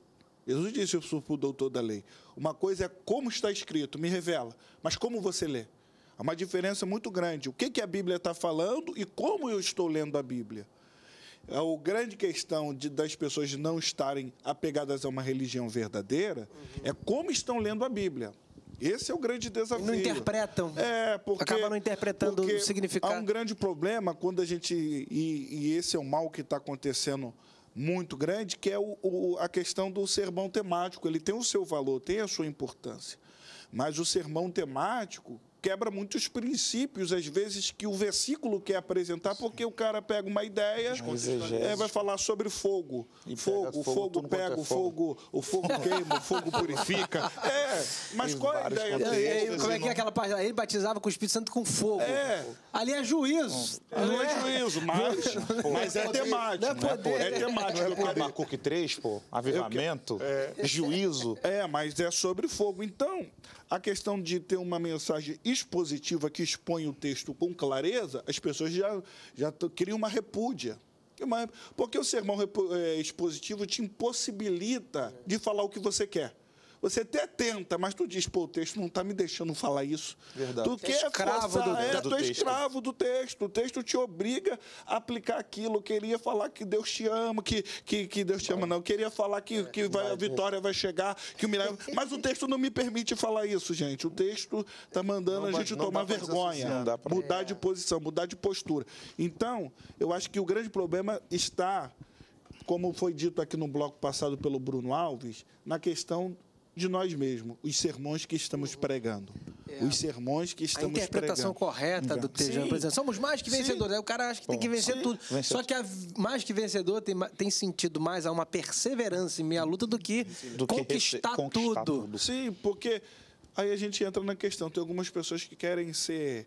Jesus disse para o doutor da lei. Uma coisa é como está escrito, me revela, mas como você lê. Há uma diferença muito grande. O que, que a Bíblia está falando e como eu estou lendo a Bíblia a é, grande questão de, das pessoas não estarem apegadas a uma religião verdadeira uhum. é como estão lendo a Bíblia. Esse é o grande desafio. Não interpretam. É, porque. Acaba não interpretando o significado. Há um grande problema quando a gente. E, e esse é o mal que está acontecendo muito grande, que é o, o, a questão do sermão temático. Ele tem o seu valor, tem a sua importância. Mas o sermão temático, quebra muitos princípios, às vezes, que o versículo quer apresentar, Sim. porque o cara pega uma ideia, é, vai falar sobre fogo. Fogo, fogo, fogo, é pega, o fogo, fogo, o fogo queima, o fogo purifica. [LAUGHS] É, mas Tem qual é a ideia dele? Como é que é aquela parte? Ele batizava com o Espírito Santo com fogo. É. Ali é juízo. Não, é, é não é, juízo, mas, mas é temático. Não é, poder. é temático. Não é Marcuc 3, pô, avivamento, juízo. É, mas é sobre fogo. Então, a questão de ter uma mensagem expositiva que expõe o texto com clareza, as pessoas já, já criam uma repúdia. Porque o sermão é, expositivo te impossibilita de falar o que você quer. Você até tenta, mas tu diz, pô, o texto não está me deixando falar isso. Verdade. Tu, tu é quer escravo forçar, do, é, do tu é escravo do texto. O texto te obriga a aplicar aquilo. Eu queria falar que Deus te ama, que, que, que Deus te ama, não. Eu queria falar que, que é, vai, a vitória vai chegar, que o milagre. [LAUGHS] Mas o texto não me permite falar isso, gente. O texto está mandando não, a gente tomar vergonha, mudar é. de posição, mudar de postura. Então, eu acho que o grande problema está como foi dito aqui no bloco passado pelo Bruno Alves, na questão de nós mesmos, os sermões que estamos é. pregando. É. Os sermões que estamos pregando. A interpretação pregando. correta do texto da Somos mais que vencedores. Sim. O cara acha que Bom, tem que vencer sim. tudo. Vencedor. Só que mais que vencedor tem, tem sentido mais a uma perseverança em meia luta do que, do conquistar, conquistar tudo. tudo. Sim, porque aí a gente entra na questão. Tem algumas pessoas que querem ser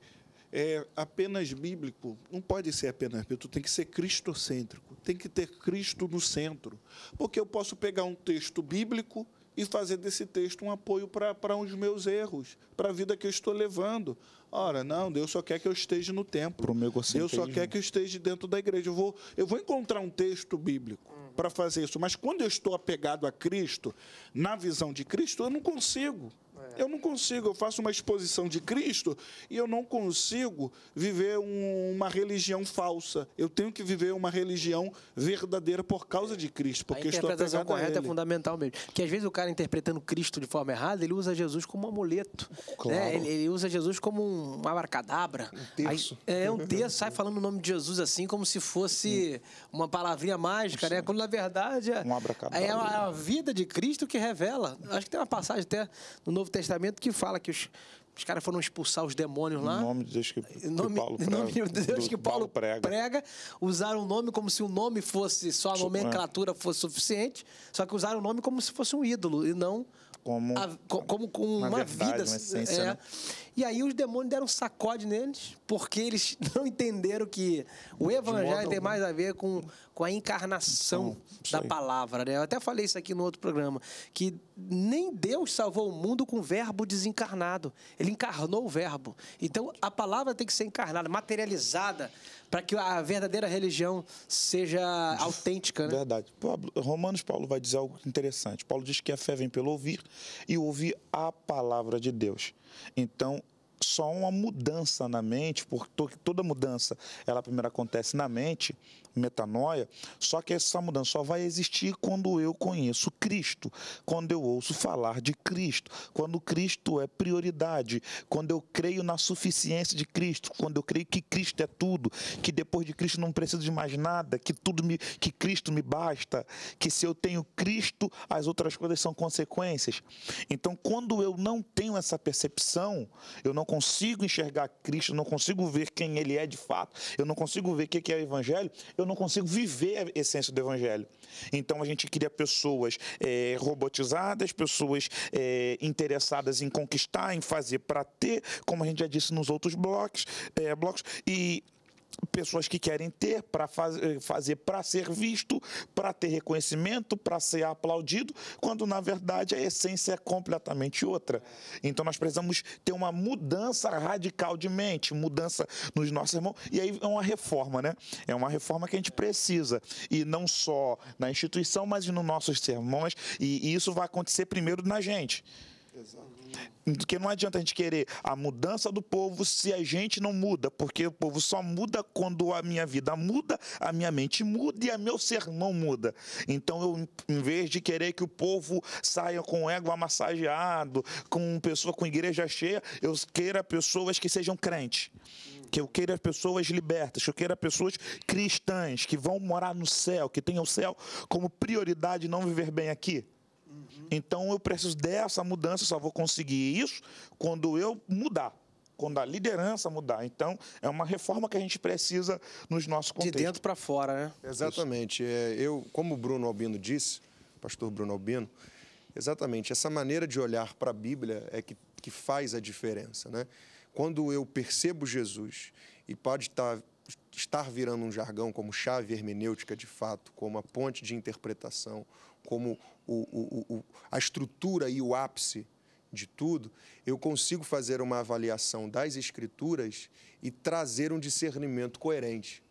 é apenas bíblico. Não pode ser apenas bíblico, tem que ser cristocêntrico. Tem que ter Cristo no centro. Porque eu posso pegar um texto bíblico e fazer desse texto um apoio para os meus erros, para a vida que eu estou levando. Ora, não, Deus só quer que eu esteja no templo. Deus só quer que eu esteja dentro da igreja. Eu vou, eu vou encontrar um texto bíblico uhum. para fazer isso. Mas quando eu estou apegado a Cristo, na visão de Cristo, eu não consigo. Eu não consigo, eu faço uma exposição de Cristo e eu não consigo viver um, uma religião falsa. Eu tenho que viver uma religião verdadeira por causa de Cristo, porque a interpretação estou correta é fundamental mesmo. Porque às vezes o cara interpretando Cristo de forma errada, ele usa Jesus como um amuleto. Né? Claro. Né? Ele, ele, usa Jesus como um abracadabra. Um terço. Aí, é um texto, sai falando o nome de Jesus assim como se fosse hum. uma palavrinha mágica, né? Sim. né? Quando na verdade é, um é a, a vida de Cristo que revela. Acho que tem uma passagem até no Novo Testamento Testamento que fala que os, os caras foram expulsar os demônios lá. Em nome de Deus que, nome, Paulo prega. nome de Deus que Paulo, Paulo prega. prega. Usaram o nome como se o nome fosse, só a nomenclatura fosse suficiente. Só que usaram o nome como se fosse um ídolo e não como, a, como, como uma verdade, vida. Uma essência, é, né? E aí os demônios deram um sacode neles, porque eles [LAUGHS] não entenderam que o evangelho tem mais a ver com, com a encarnação então, da palavra. Né? Eu até falei isso aqui no outro programa, que nem Deus salvou o mundo com o verbo desencarnado. Ele encarnou o verbo. Então a palavra tem que ser encarnada, materializada, para que a verdadeira religião seja [LAUGHS] autêntica. Né? Verdade. Romanos Paulo vai dizer algo interessante. Paulo diz que a fé vem pelo ouvir e ouvir a palavra de Deus. Então, só uma mudança na mente, porque toda mudança, ela primeiro acontece na mente, metanoia. Só que essa mudança só vai existir quando eu conheço Cristo, quando eu ouço falar de Cristo, quando Cristo é prioridade, quando eu creio na suficiência de Cristo, quando eu creio que Cristo é tudo, que depois de Cristo não preciso de mais nada, que tudo me, que Cristo me basta, que se eu tenho Cristo, as outras coisas são consequências. Então, quando eu não tenho essa percepção, eu não consigo enxergar Cristo, não consigo ver quem ele é de fato, eu não consigo ver o que é o evangelho, eu não consigo viver a essência do Evangelho. Então a gente cria pessoas é, robotizadas, pessoas é, interessadas em conquistar, em fazer para ter, como a gente já disse nos outros blocos, é, blocos e pessoas que querem ter para faz, eh, fazer para ser visto, para ter reconhecimento, para ser aplaudido, quando na verdade a essência é completamente outra. Então nós precisamos ter uma mudança radical de mente, mudança nos nossos irmãos, e aí é uma reforma, né? É uma reforma que a gente precisa, e não só na instituição, mas nos nossos sermões, e isso vai acontecer primeiro na gente. Exato. Porque não adianta a gente querer a mudança do povo se a gente não muda, porque o povo só muda quando a minha vida muda, a minha mente muda e a meu sermão muda. Então, eu, em vez de querer que o povo saia com o ego amassageado, com pessoa com igreja cheia, eu queira pessoas que sejam crentes que eu queira pessoas libertas, que eu queira pessoas cristãs, que vão morar no céu, que tenham o céu como prioridade não viver bem aqui. Então eu preciso dessa mudança, só vou conseguir isso quando eu mudar quando a liderança mudar. Então, é uma reforma que a gente precisa nos nossos contextos. De dentro para fora, né? Exatamente. É, eu, como o Bruno Albino disse, pastor Bruno Albino, exatamente, essa maneira de olhar para a Bíblia é que, que faz a diferença, né? Quando eu percebo Jesus, e pode estar, tá, estar virando um jargão como chave hermenêutica de fato, como a ponte de interpretação, como o, o, a estrutura e o ápice de tudo, eu consigo fazer uma avaliação das escrituras e trazer um discernimento coerente.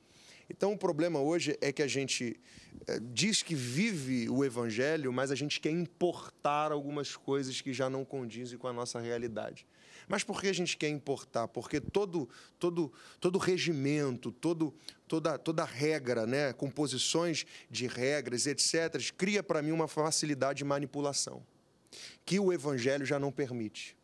Então, o problema hoje é que a gente eh, diz que vive o evangelho, mas a gente quer importar algumas coisas que já não condizem com a nossa realidade. Mas por que a gente quer importar? Porque todo todo todo regimento, todo toda toda regra, né, composições de regras, etc, cria para mim uma facilidade de manipulação que o evangelho já não permite,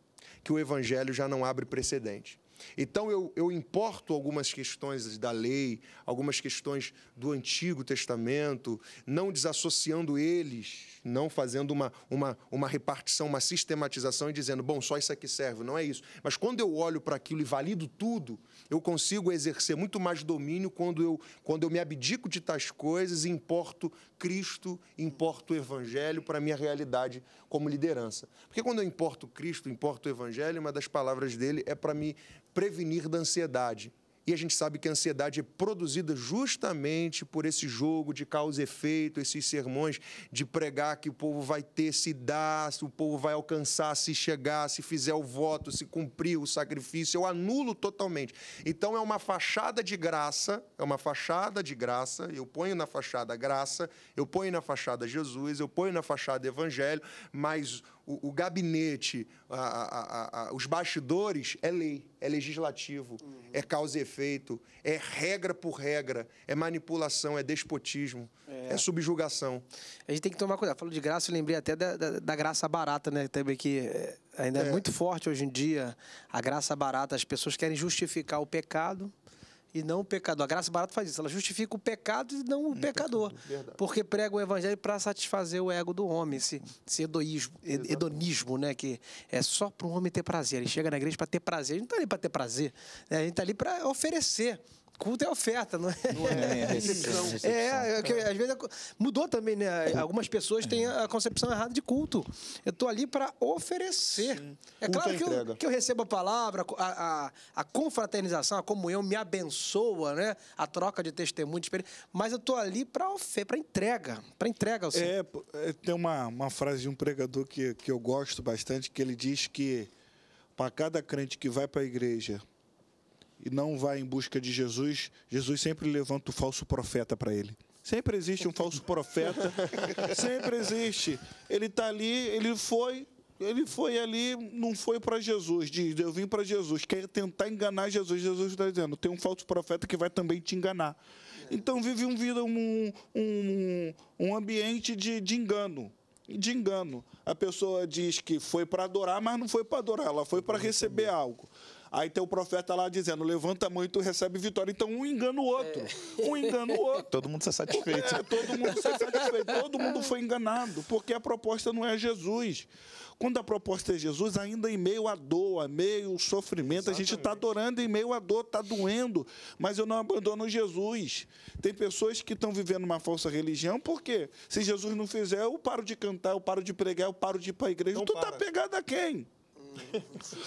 que o evangelho já não abre precedente. Então, eu, eu importo algumas questões da lei, algumas questões do Antigo Testamento, não desassociando eles, não fazendo uma, uma, uma repartição, uma sistematização e dizendo, bom, só isso aqui serve, não é isso. Mas quando eu olho para aquilo e valido tudo, eu consigo exercer muito mais domínio quando eu, quando eu me abdico de tais coisas e importo Cristo, importa o Evangelho para a minha realidade como liderança. Porque quando eu importo Cristo, importo o Evangelho, uma das palavras dele é para me prevenir da ansiedade. E a gente sabe que a ansiedade é produzida justamente por esse jogo de causa e efeito, esses sermões de pregar que o povo vai ter, se dar, se o povo vai alcançar, se chegar, se fizer o voto, se cumprir o sacrifício. Eu anulo totalmente. Então é uma fachada de graça, é uma fachada de graça. Eu ponho na fachada graça, eu ponho na fachada Jesus, eu ponho na fachada evangelho, mas o, o gabinete, a, a, a, os bastidores, é lei, é legislativo, uhum. é causa e efeito, é regra por regra, é manipulação, é despotismo, é, é subjugação. A gente tem que tomar cuidado. Falo de graça, eu lembrei até da, da, da graça barata, né? Também que é, ainda é. é muito forte hoje em dia a graça barata. As pessoas querem justificar o pecado e não o pecador. A graça barata faz isso. Ela justifica o pecado e não o pecador. pecador. Porque prega o evangelho para satisfazer o ego do homem, esse, esse hedoísmo, hedonismo, né? Que é só para o homem ter prazer. Ele chega na igreja para ter prazer. A gente não está ali para ter prazer. Né? A gente está ali para oferecer culto é oferta, não é? Não é, é [LAUGHS] recepção. recepção. É, é, que, às vezes mudou também, né? Algumas pessoas têm a concepção errada de culto. Eu estou ali para oferecer. Sim. É, é claro que eu, que eu, recebo a palavra, a, a, a, confraternização, a comunhão me abençoa, né? A troca de testemunho, de experiência. Mas eu estou ali para oferecer para entrega, para entrega. Assim. É, tem uma, uma frase de um pregador que, que eu gosto bastante, que ele diz que para cada crente que vai para a igreja e não vai em busca de Jesus, Jesus sempre levanta o falso profeta para ele. Sempre existe um falso profeta. [LAUGHS] sempre existe. Ele está ali, ele foi, ele foi ali, não foi para Jesus. Diz, eu vim para Jesus. Quer tentar enganar Jesus. Jesus está dizendo, tem um falso profeta que vai também te enganar. Então vive um vida, um, um, um ambiente de, de engano de engano. A pessoa diz que foi para adorar, mas não foi para adorar, ela foi para receber algo. Aí tem o profeta lá dizendo: levanta a mão e tu recebe vitória. Então um engana o outro. É. Um engana o outro. Todo mundo se satisfeito. É, todo mundo se satisfeito. Todo mundo foi enganado, porque a proposta não é Jesus. Quando a proposta é Jesus, ainda em meio à dor, em meio ao sofrimento, Exatamente. a gente está adorando em meio à dor, está doendo, mas eu não abandono Jesus. Tem pessoas que estão vivendo uma falsa religião, porque se Jesus não fizer, eu paro de cantar, eu paro de pregar, eu paro de ir então tá para a igreja. Não tu está pegado a quem?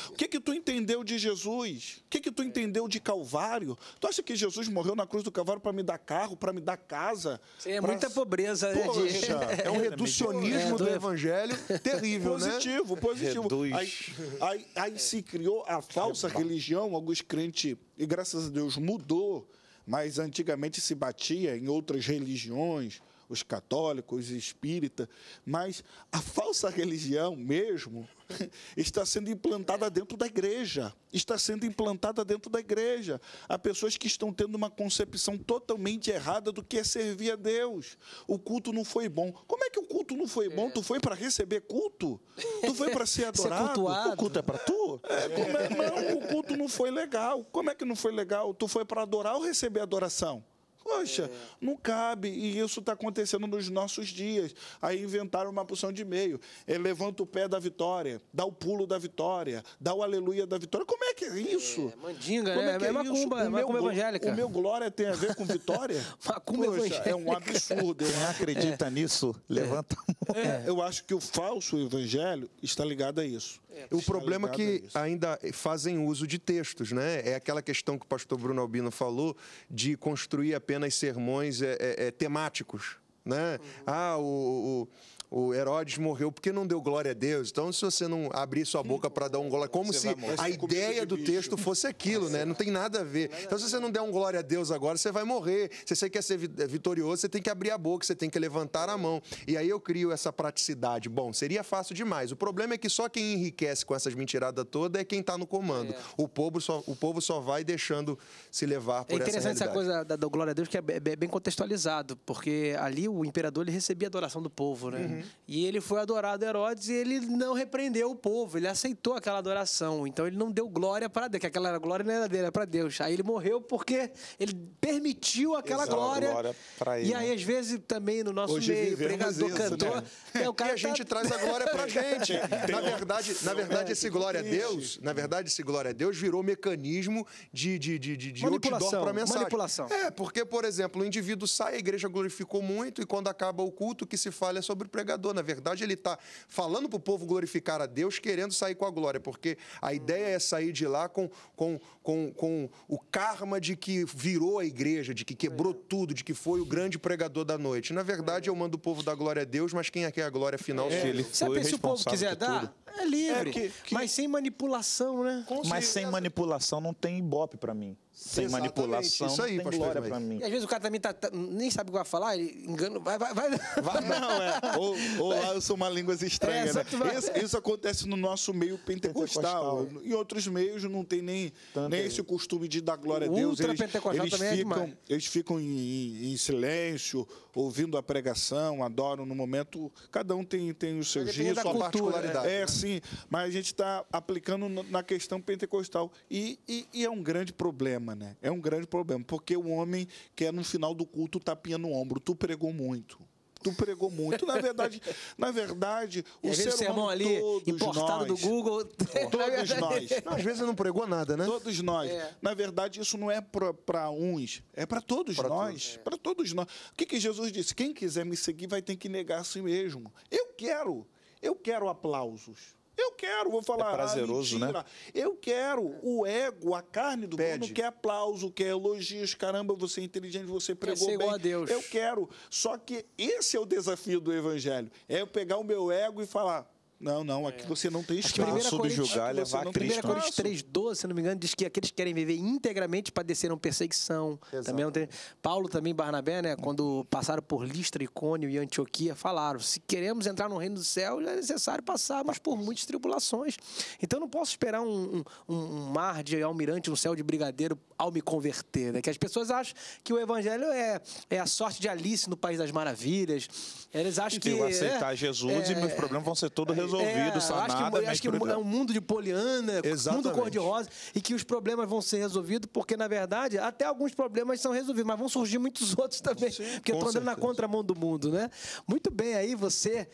o que que tu entendeu de Jesus? O que que tu entendeu de Calvário? Tu acha que Jesus morreu na cruz do Calvário para me dar carro, para me dar casa? Sim, é pra... muita pobreza. Né, Poxa, de... é um [LAUGHS] é reducionismo é, do... do evangelho terrível, positivo, né? Positivo, positivo. Aí, aí, aí se criou a falsa religião, alguns crentes, e graças a Deus mudou, mas antigamente se batia em outras religiões, os católicos, os espíritas, mas a falsa religião mesmo [LAUGHS] está sendo implantada dentro da igreja. Está sendo implantada dentro da igreja. Há pessoas que estão tendo uma concepção totalmente errada do que é servir a Deus. O culto não foi bom. Como é que o culto não foi bom? Tu foi para receber culto? Tu foi para [LAUGHS] ser adorado? Ser o culto é para tu? É, é, é? Não, o culto não foi legal. Como é que não foi legal? Tu foi para adorar ou receber adoração? Poxa, é. não cabe. E isso está acontecendo nos nossos dias. Aí inventaram uma poção de meio. É, levanta o pé da vitória, dá o pulo da vitória, dá o aleluia da vitória. Como é que é isso? É, mandinga, Como é né? É, que é, é macumba, é macumba evangélica. O meu glória tem a ver com vitória? [LAUGHS] macumba Poxa, evangélica. é um absurdo. Quem acredita é. nisso, levanta a mão. Eu acho que o falso evangelho está ligado a isso. É, o tá problema é que ainda fazem uso de textos, né? É aquela questão que o pastor Bruno Albino falou de construir apenas sermões é, é, é temáticos, né? Uhum. Ah, o, o o Herodes morreu porque não deu glória a Deus. Então, se você não abrir sua boca para dar um glória, como você se a ideia do bicho. texto fosse aquilo, né? Não tem nada a ver. Então, se você não der um glória a Deus agora, você vai morrer. Se você quer ser eh, vitorioso, você tem que abrir a boca, você tem que levantar a mão. E aí eu crio essa praticidade. Bom, seria fácil demais. O problema é que só quem enriquece com essas mentiradas toda é quem está no comando. É. O, povo só, o povo só vai deixando se levar por é essa É interessante essa, essa coisa da, da, glória a Deus, que é bem contextualizado, porque ali o imperador ele recebia a adoração do povo, né? Uhum. Uhum. E ele foi adorado Herodes e ele não repreendeu o povo, ele aceitou aquela adoração. Então ele não deu glória para Deus, que aquela glória não era dele, era para Deus. Aí ele morreu porque ele permitiu aquela Exato, glória. glória ele, e aí, às vezes, também no nosso Hoje meio, pregador, isso, né? cantor. Né? É, o cara e a gente tá traz a glória pra [LAUGHS] gente. na verdade, na verdade, esse glória a Deus, na verdade, esse glória a Deus virou mecanismo de, de, de, de, de pra mensagem. Manipulação. É, porque, por exemplo, o indivíduo sai, a igreja glorificou muito, e quando acaba o culto, o que se fala é sobre pregação pregador. Na verdade, ele está falando para o povo glorificar a Deus, querendo sair com a glória, porque a ideia é sair de lá com, com, com, com o karma de que virou a igreja, de que quebrou é. tudo, de que foi o grande pregador da noite. Na verdade, é. eu mando o povo dar glória a Deus, mas quem é quer é a glória final? É. Ele foi Sabe, se o povo quiser dar, tudo. É livre. É que, que... Mas sem manipulação, né? Consegui... Mas sem manipulação não tem ibope para mim. Sem Exatamente. manipulação, isso aí, não tem glória para mim. E às vezes o cara também tá, tá, nem sabe o que vai falar, ele engana. Vai, vai, vai. vai [LAUGHS] não, é. ou, ou eu sou uma língua estranha, é, né? Isso, isso, acontece no nosso meio pentecostal. pentecostal. Em outros meios não tem nem, nem esse costume de dar glória o a Deus. Ultra eles, pentecostal eles é ficam, é Eles ficam em, em, silêncio, ouvindo a pregação, adoram no momento. Cada um tem, tem o seu jeito, sua cultura, né? particularidade. Né? É, né? sim assim, mas a gente está aplicando na questão pentecostal. E, e, e, é um grande problema, né? É um grande problema, porque o homem quer, é, no final do culto, tapinha no ombro. Tu pregou muito. Tu pregou muito. Na verdade, [LAUGHS] na verdade, o ser humano, sermão ali todos importado nós, do Google, [LAUGHS] todos nós. Às vezes não pregou nada, né? Todos nós. É. Na verdade, isso não é para uns, é para todos pra nós, é. para todos nós. O que, que Jesus disse? Quem quiser me seguir vai ter que negar a si mesmo. Eu quero. Eu quero aplausos. Eu quero, vou falar. É prazeroso, ah, né? Eu quero. O ego, a carne do Pede. quer aplauso, quer elogios. Caramba, você é inteligente, você pregou bem. a Deus. Eu quero. Só que esse é o desafio do evangelho. É eu pegar o meu ego e falar: não, não, aqui é. você não tem espaço. Subjugar, levar a Cristo. 1 Coríntios 3, 12, se não me engano, diz que aqueles que querem viver integralmente padeceram perseguição. Exato. Também tem... Paulo também, Barnabé, né, quando passaram por Listra, Icônio e Antioquia, falaram, se queremos entrar no reino do céu, é necessário passarmos por muitas tribulações. Então não posso esperar um, um, um mar de almirante, um céu de brigadeiro ao me converter. Né? Que as pessoas acham que o evangelho é, é a sorte de Alice no País das Maravilhas. Eles acham que... Eu aceitar é, Jesus é, e meus é, problemas vão ser todos resolvidos é, resolvido, é, sanada. Acho que, acho que é um mundo de poliana, Exatamente. mundo cor-de-rosa, e que os problemas vão ser resolvidos, porque, na verdade, até alguns problemas são resolvidos, mas vão surgir muitos [LAUGHS] outros também, Sim, porque estão andando na contramão do mundo, né? Muito bem, aí você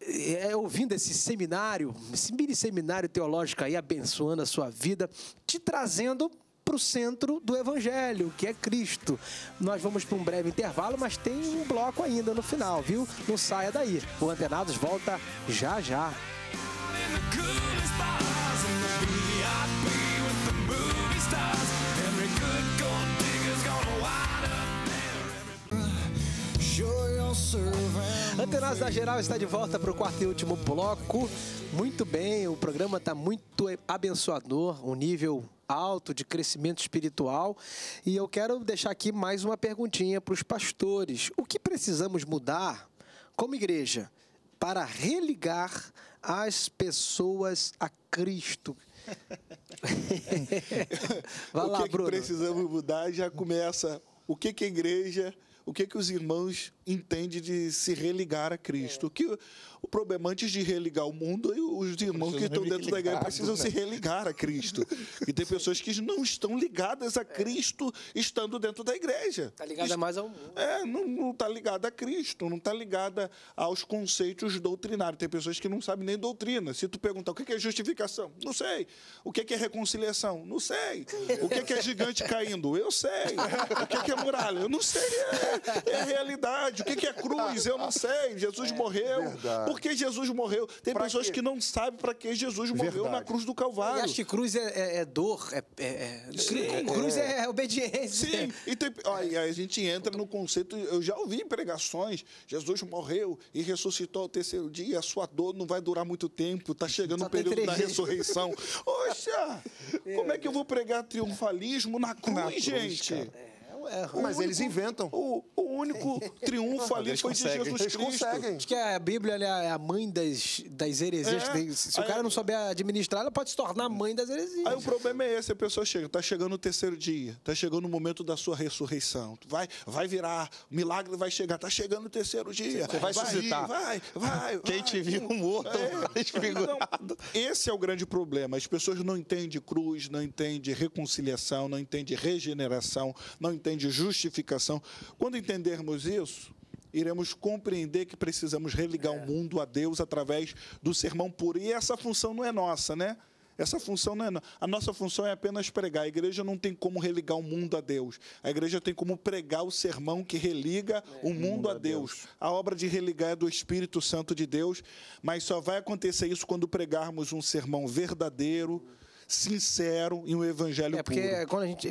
é, ouvindo esse seminário, esse mini seminário teológico aí, abençoando a sua vida, te trazendo para o centro do Evangelho, que é Cristo. Nós vamos para um breve intervalo, mas tem um bloco ainda no final, viu? Não saia daí. O Antenados volta já já. Antenados da Geral está de volta para o quarto e último bloco muito bem, o programa está muito abençoador, um nível alto de crescimento espiritual. E eu quero deixar aqui mais uma perguntinha para os pastores: o que precisamos mudar como igreja para religar as pessoas a Cristo? [LAUGHS] Vai o lá, que, Bruno. que precisamos mudar já começa. O que, que a igreja, o que, que os irmãos entende de se religar a Cristo. É. Que o problema antes de religar o mundo, os irmãos que estão dentro da igreja precisam né? se religar a Cristo. E tem pessoas que não estão ligadas a é. Cristo estando dentro da igreja. Está ligada mais ao mundo. É, não está ligada a Cristo, não está ligada aos conceitos doutrinários. Tem pessoas que não sabem nem doutrina. Se tu perguntar o que é justificação, não sei. O que é reconciliação, não sei. O que é gigante caindo, eu sei. O que é muralha, eu não sei. É, é realidade de o que, que é cruz, eu não sei. Jesus é, morreu. Verdade. Por que Jesus morreu? Tem pra pessoas que... que não sabem para que Jesus morreu verdade. na cruz do Calvário. E acho que cruz é, é, é dor, é, é, cruz é, obediência. Sim, e tem... aí a gente entra no conceito, eu já ouvi pregações, Jesus morreu e ressuscitou ao terceiro dia, a sua dor não vai durar muito tempo, está chegando Só o período da ressurreição. Oxa, como é que eu vou pregar triunfalismo na cruz, na cruz gente? Cara. É, mas único, eles inventam. O, o único [LAUGHS] triunfo ali foi conseguem. de Jesus eles Cristo. Conseguem. Acho que a Bíblia é a mãe das, das heresias. É. Se o cara não souber administrar, ela pode se tornar a mãe das heresias. Aí o problema é esse, a pessoa chega, está chegando o terceiro dia, está chegando o momento da sua ressurreição. Vai, vai virar, o milagre vai chegar, está chegando o terceiro dia. Você vai, vai suscitar. Vai, vai, [LAUGHS] Quem vai, te viu morto, é. desfigurado. [LAUGHS] Esse é o grande problema. As pessoas não entendem cruz, não entendem reconciliação, não entendem regeneração, não entendem de justificação. Quando entendermos isso, iremos compreender que precisamos religar é. o mundo a Deus através do sermão puro. E essa função não é nossa, né? Essa função não é nossa. A nossa função é apenas pregar. A igreja não tem como religar o mundo a Deus. A igreja tem como pregar o sermão que religa é. o, mundo mundo, a Deus. Deus. A obra de religar é do Espírito Santo de Deus, mas só vai acontecer isso quando pregarmos um sermão verdadeiro sincero em um evangelho é porque puro. quando a gente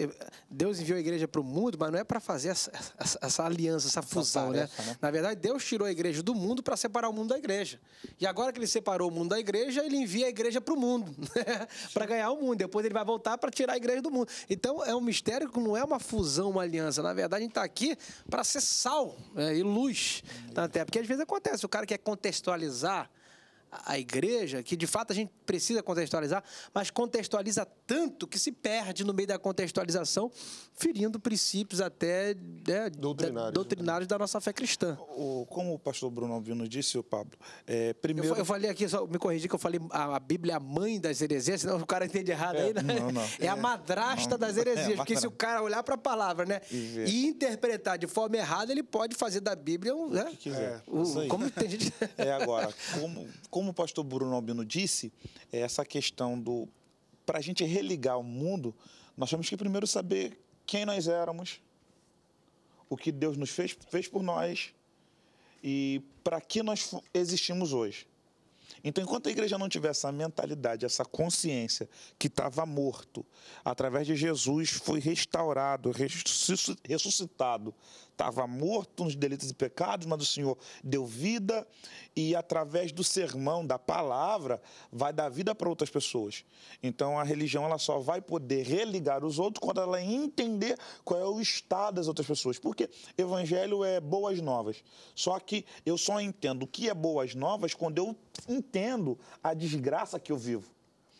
Deus enviou a igreja para o mundo, mas não é para fazer essa, essa, essa, aliança, essa fusão, né? essa tarefa, né? né? Na verdade, Deus tirou a igreja do mundo para separar o mundo da igreja. E agora que ele separou o mundo da igreja, ele envia a igreja para o mundo, [LAUGHS] né? para ganhar o mundo. Depois ele vai voltar para tirar a igreja do mundo. Então é um mistério que não é uma fusão, uma aliança. Na verdade, a gente está aqui para ser sal né? e luz na Terra. Porque às vezes acontece, o cara quer contextualizar a igreja, que de fato a gente precisa contextualizar, mas contextualiza tanto que se perde no meio da contextualização, ferindo princípios até né, doutrinários, doutrinários né? da nossa fé cristã. O, como o pastor Bruno Alvino disse, o Pablo, é, primeiro... Eu, eu, falei aqui, só me corrigi que eu falei a, a Bíblia é a mãe das heresias, senão o cara entende errado é, aí, né? Não, não. É, [LAUGHS] é, a é. madrasta não, das é heresias, porque se o cara olhar para a palavra né, e, e, interpretar de forma errada, ele pode fazer da Bíblia um, né, o que quiser. O, é como tem gente... [LAUGHS] É agora, como como o pastor Bruno Albino disse, é, essa questão do. Para a gente religar o mundo, nós temos que primeiro saber quem nós éramos, o que Deus nos fez, fez por nós e para que nós existimos hoje. Então, enquanto a igreja não tiver essa mentalidade, essa consciência que estava morto, através de Jesus foi restaurado, ressuscitado, estava morto nos delitos e pecados, mas o Senhor deu vida e através do sermão, da palavra, vai dar vida para outras pessoas. Então a religião ela só vai poder religar os outros quando ela entender qual é o estado das outras pessoas. Porque evangelho é boas novas. Só que eu só entendo o que é boas novas quando eu entendo a desgraça que eu vivo.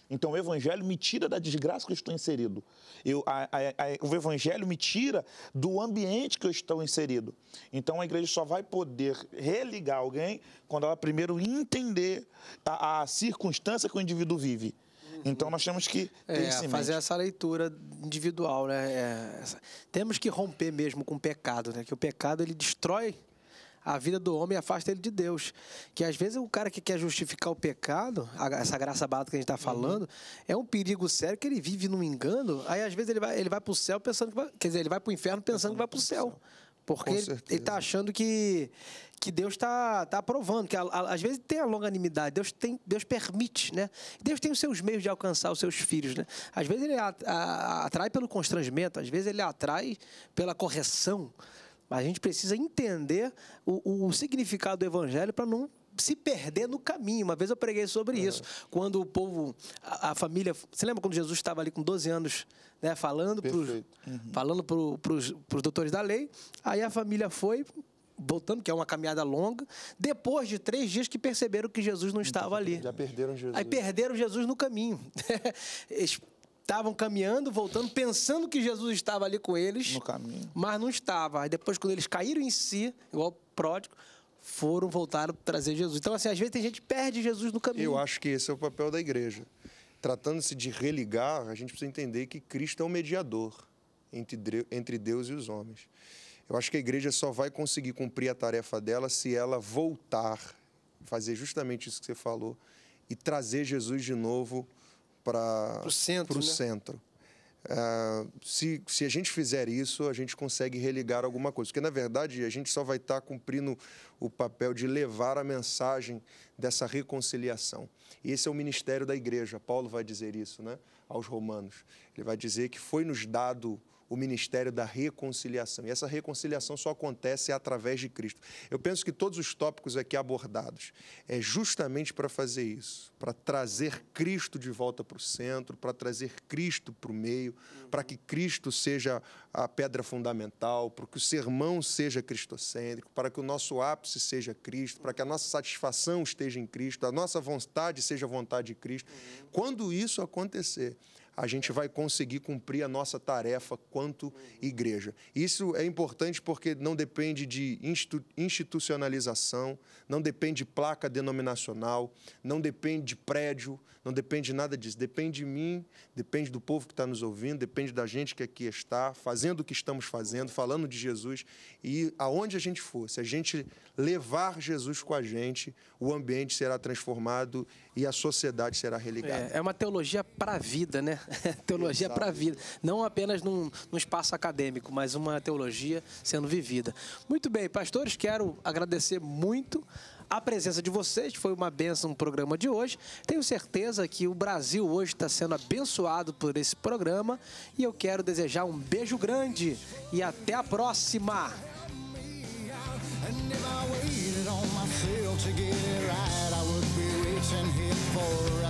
Então o evangelho me tira da desgraça que eu estou inserido. Eu, a, a, a, o evangelho me tira do ambiente que eu estou inserido. Então a igreja só vai poder religar alguém quando ela primeiro entender a, circunstância que o indivíduo vive. Então nós temos que é, fazer essa leitura individual, né? É, essa... Temos que romper mesmo com o pecado, né? Que o pecado ele destrói a vida do homem afasta ele de Deus. Que às vezes o cara que quer justificar o pecado, essa graça barata que a gente está uhum. falando, uhum. é um perigo sério que ele vive num engano. Aí às vezes ele vai, ele vai para o céu pensando que vai, quer dizer, ele vai para o inferno pensando que vai para o céu. Porque ele, está achando que, que Deus está tá aprovando, que a, a, às vezes tem a longanimidade, Deus, tem, Deus permite, né? Deus tem os seus meios de alcançar os seus filhos, né? Às vezes ele a, atrai pelo constrangimento, às vezes ele atrai pela correção, mas a gente precisa entender o, o significado do evangelho para não se perder no caminho. Uma vez eu preguei sobre isso. É. Quando o povo, a, a, família. Você lembra quando Jesus estava ali com 12 anos, né? Falando para os uhum. falando pro, pros, pros doutores da lei. Aí a família foi, voltando, que é uma caminhada longa, depois de três dias que perceberam que Jesus não estava ali. Já perderam Jesus. Aí perderam Jesus no caminho. [LAUGHS] estavam caminhando, voltando, pensando que Jesus estava ali com eles. Mas não estava. Aí depois, quando eles caíram em si, igual pródigo, foram, voltaram trazer Jesus. Então, assim, às vezes tem gente que perde Jesus no caminho. Eu acho que esse é o papel da igreja. Tratando-se de religar, a gente precisa entender que Cristo é um mediador entre Deus e os homens. Eu acho que a igreja só vai conseguir cumprir a tarefa dela se ela voltar, fazer justamente isso que você falou, e trazer Jesus de novo para o centro. Pro né? centro. Uh, se, se a gente fizer isso, a gente consegue religar alguma coisa. Porque, na verdade, a gente só vai estar tá cumprindo o papel de levar a mensagem dessa reconciliação. E esse é o ministério da igreja. Paulo vai dizer isso né, aos romanos. Ele vai dizer que foi nos dado o ministério da reconciliação. E essa reconciliação só acontece através de Cristo. Eu penso que todos os tópicos aqui abordados é justamente para fazer isso, para trazer Cristo de volta para o centro, para trazer Cristo para o meio, para que Cristo seja a pedra fundamental, para que o sermão seja cristocêntrico, para que o nosso ápice seja Cristo, para que a nossa satisfação esteja em Cristo, a nossa vontade seja a vontade de Cristo. Quando isso acontecer, a gente vai conseguir cumprir a nossa tarefa quanto igreja. Isso é importante porque não depende de institucionalização, não depende de placa denominacional, não depende de prédio, não depende de nada disso. Depende de mim, depende do povo que está nos ouvindo, depende da gente que aqui está, fazendo o que estamos fazendo, falando de Jesus. E aonde a gente for, se a gente levar Jesus com a gente, o ambiente será transformado e a sociedade será religada. É, é uma teologia para a vida, né? [LAUGHS] teologia para a vida. Não apenas num, num, espaço acadêmico, mas uma teologia sendo vivida. Muito bem, pastores, quero agradecer muito a presença de vocês. Foi uma benção no programa de hoje. Tenho certeza que o Brasil hoje está sendo abençoado por esse programa. E eu quero desejar um beijo grande e até a próxima! and if I waited on myself to get it right, I would be reaching here. for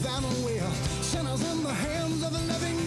than we are. Sinners in the hands of the living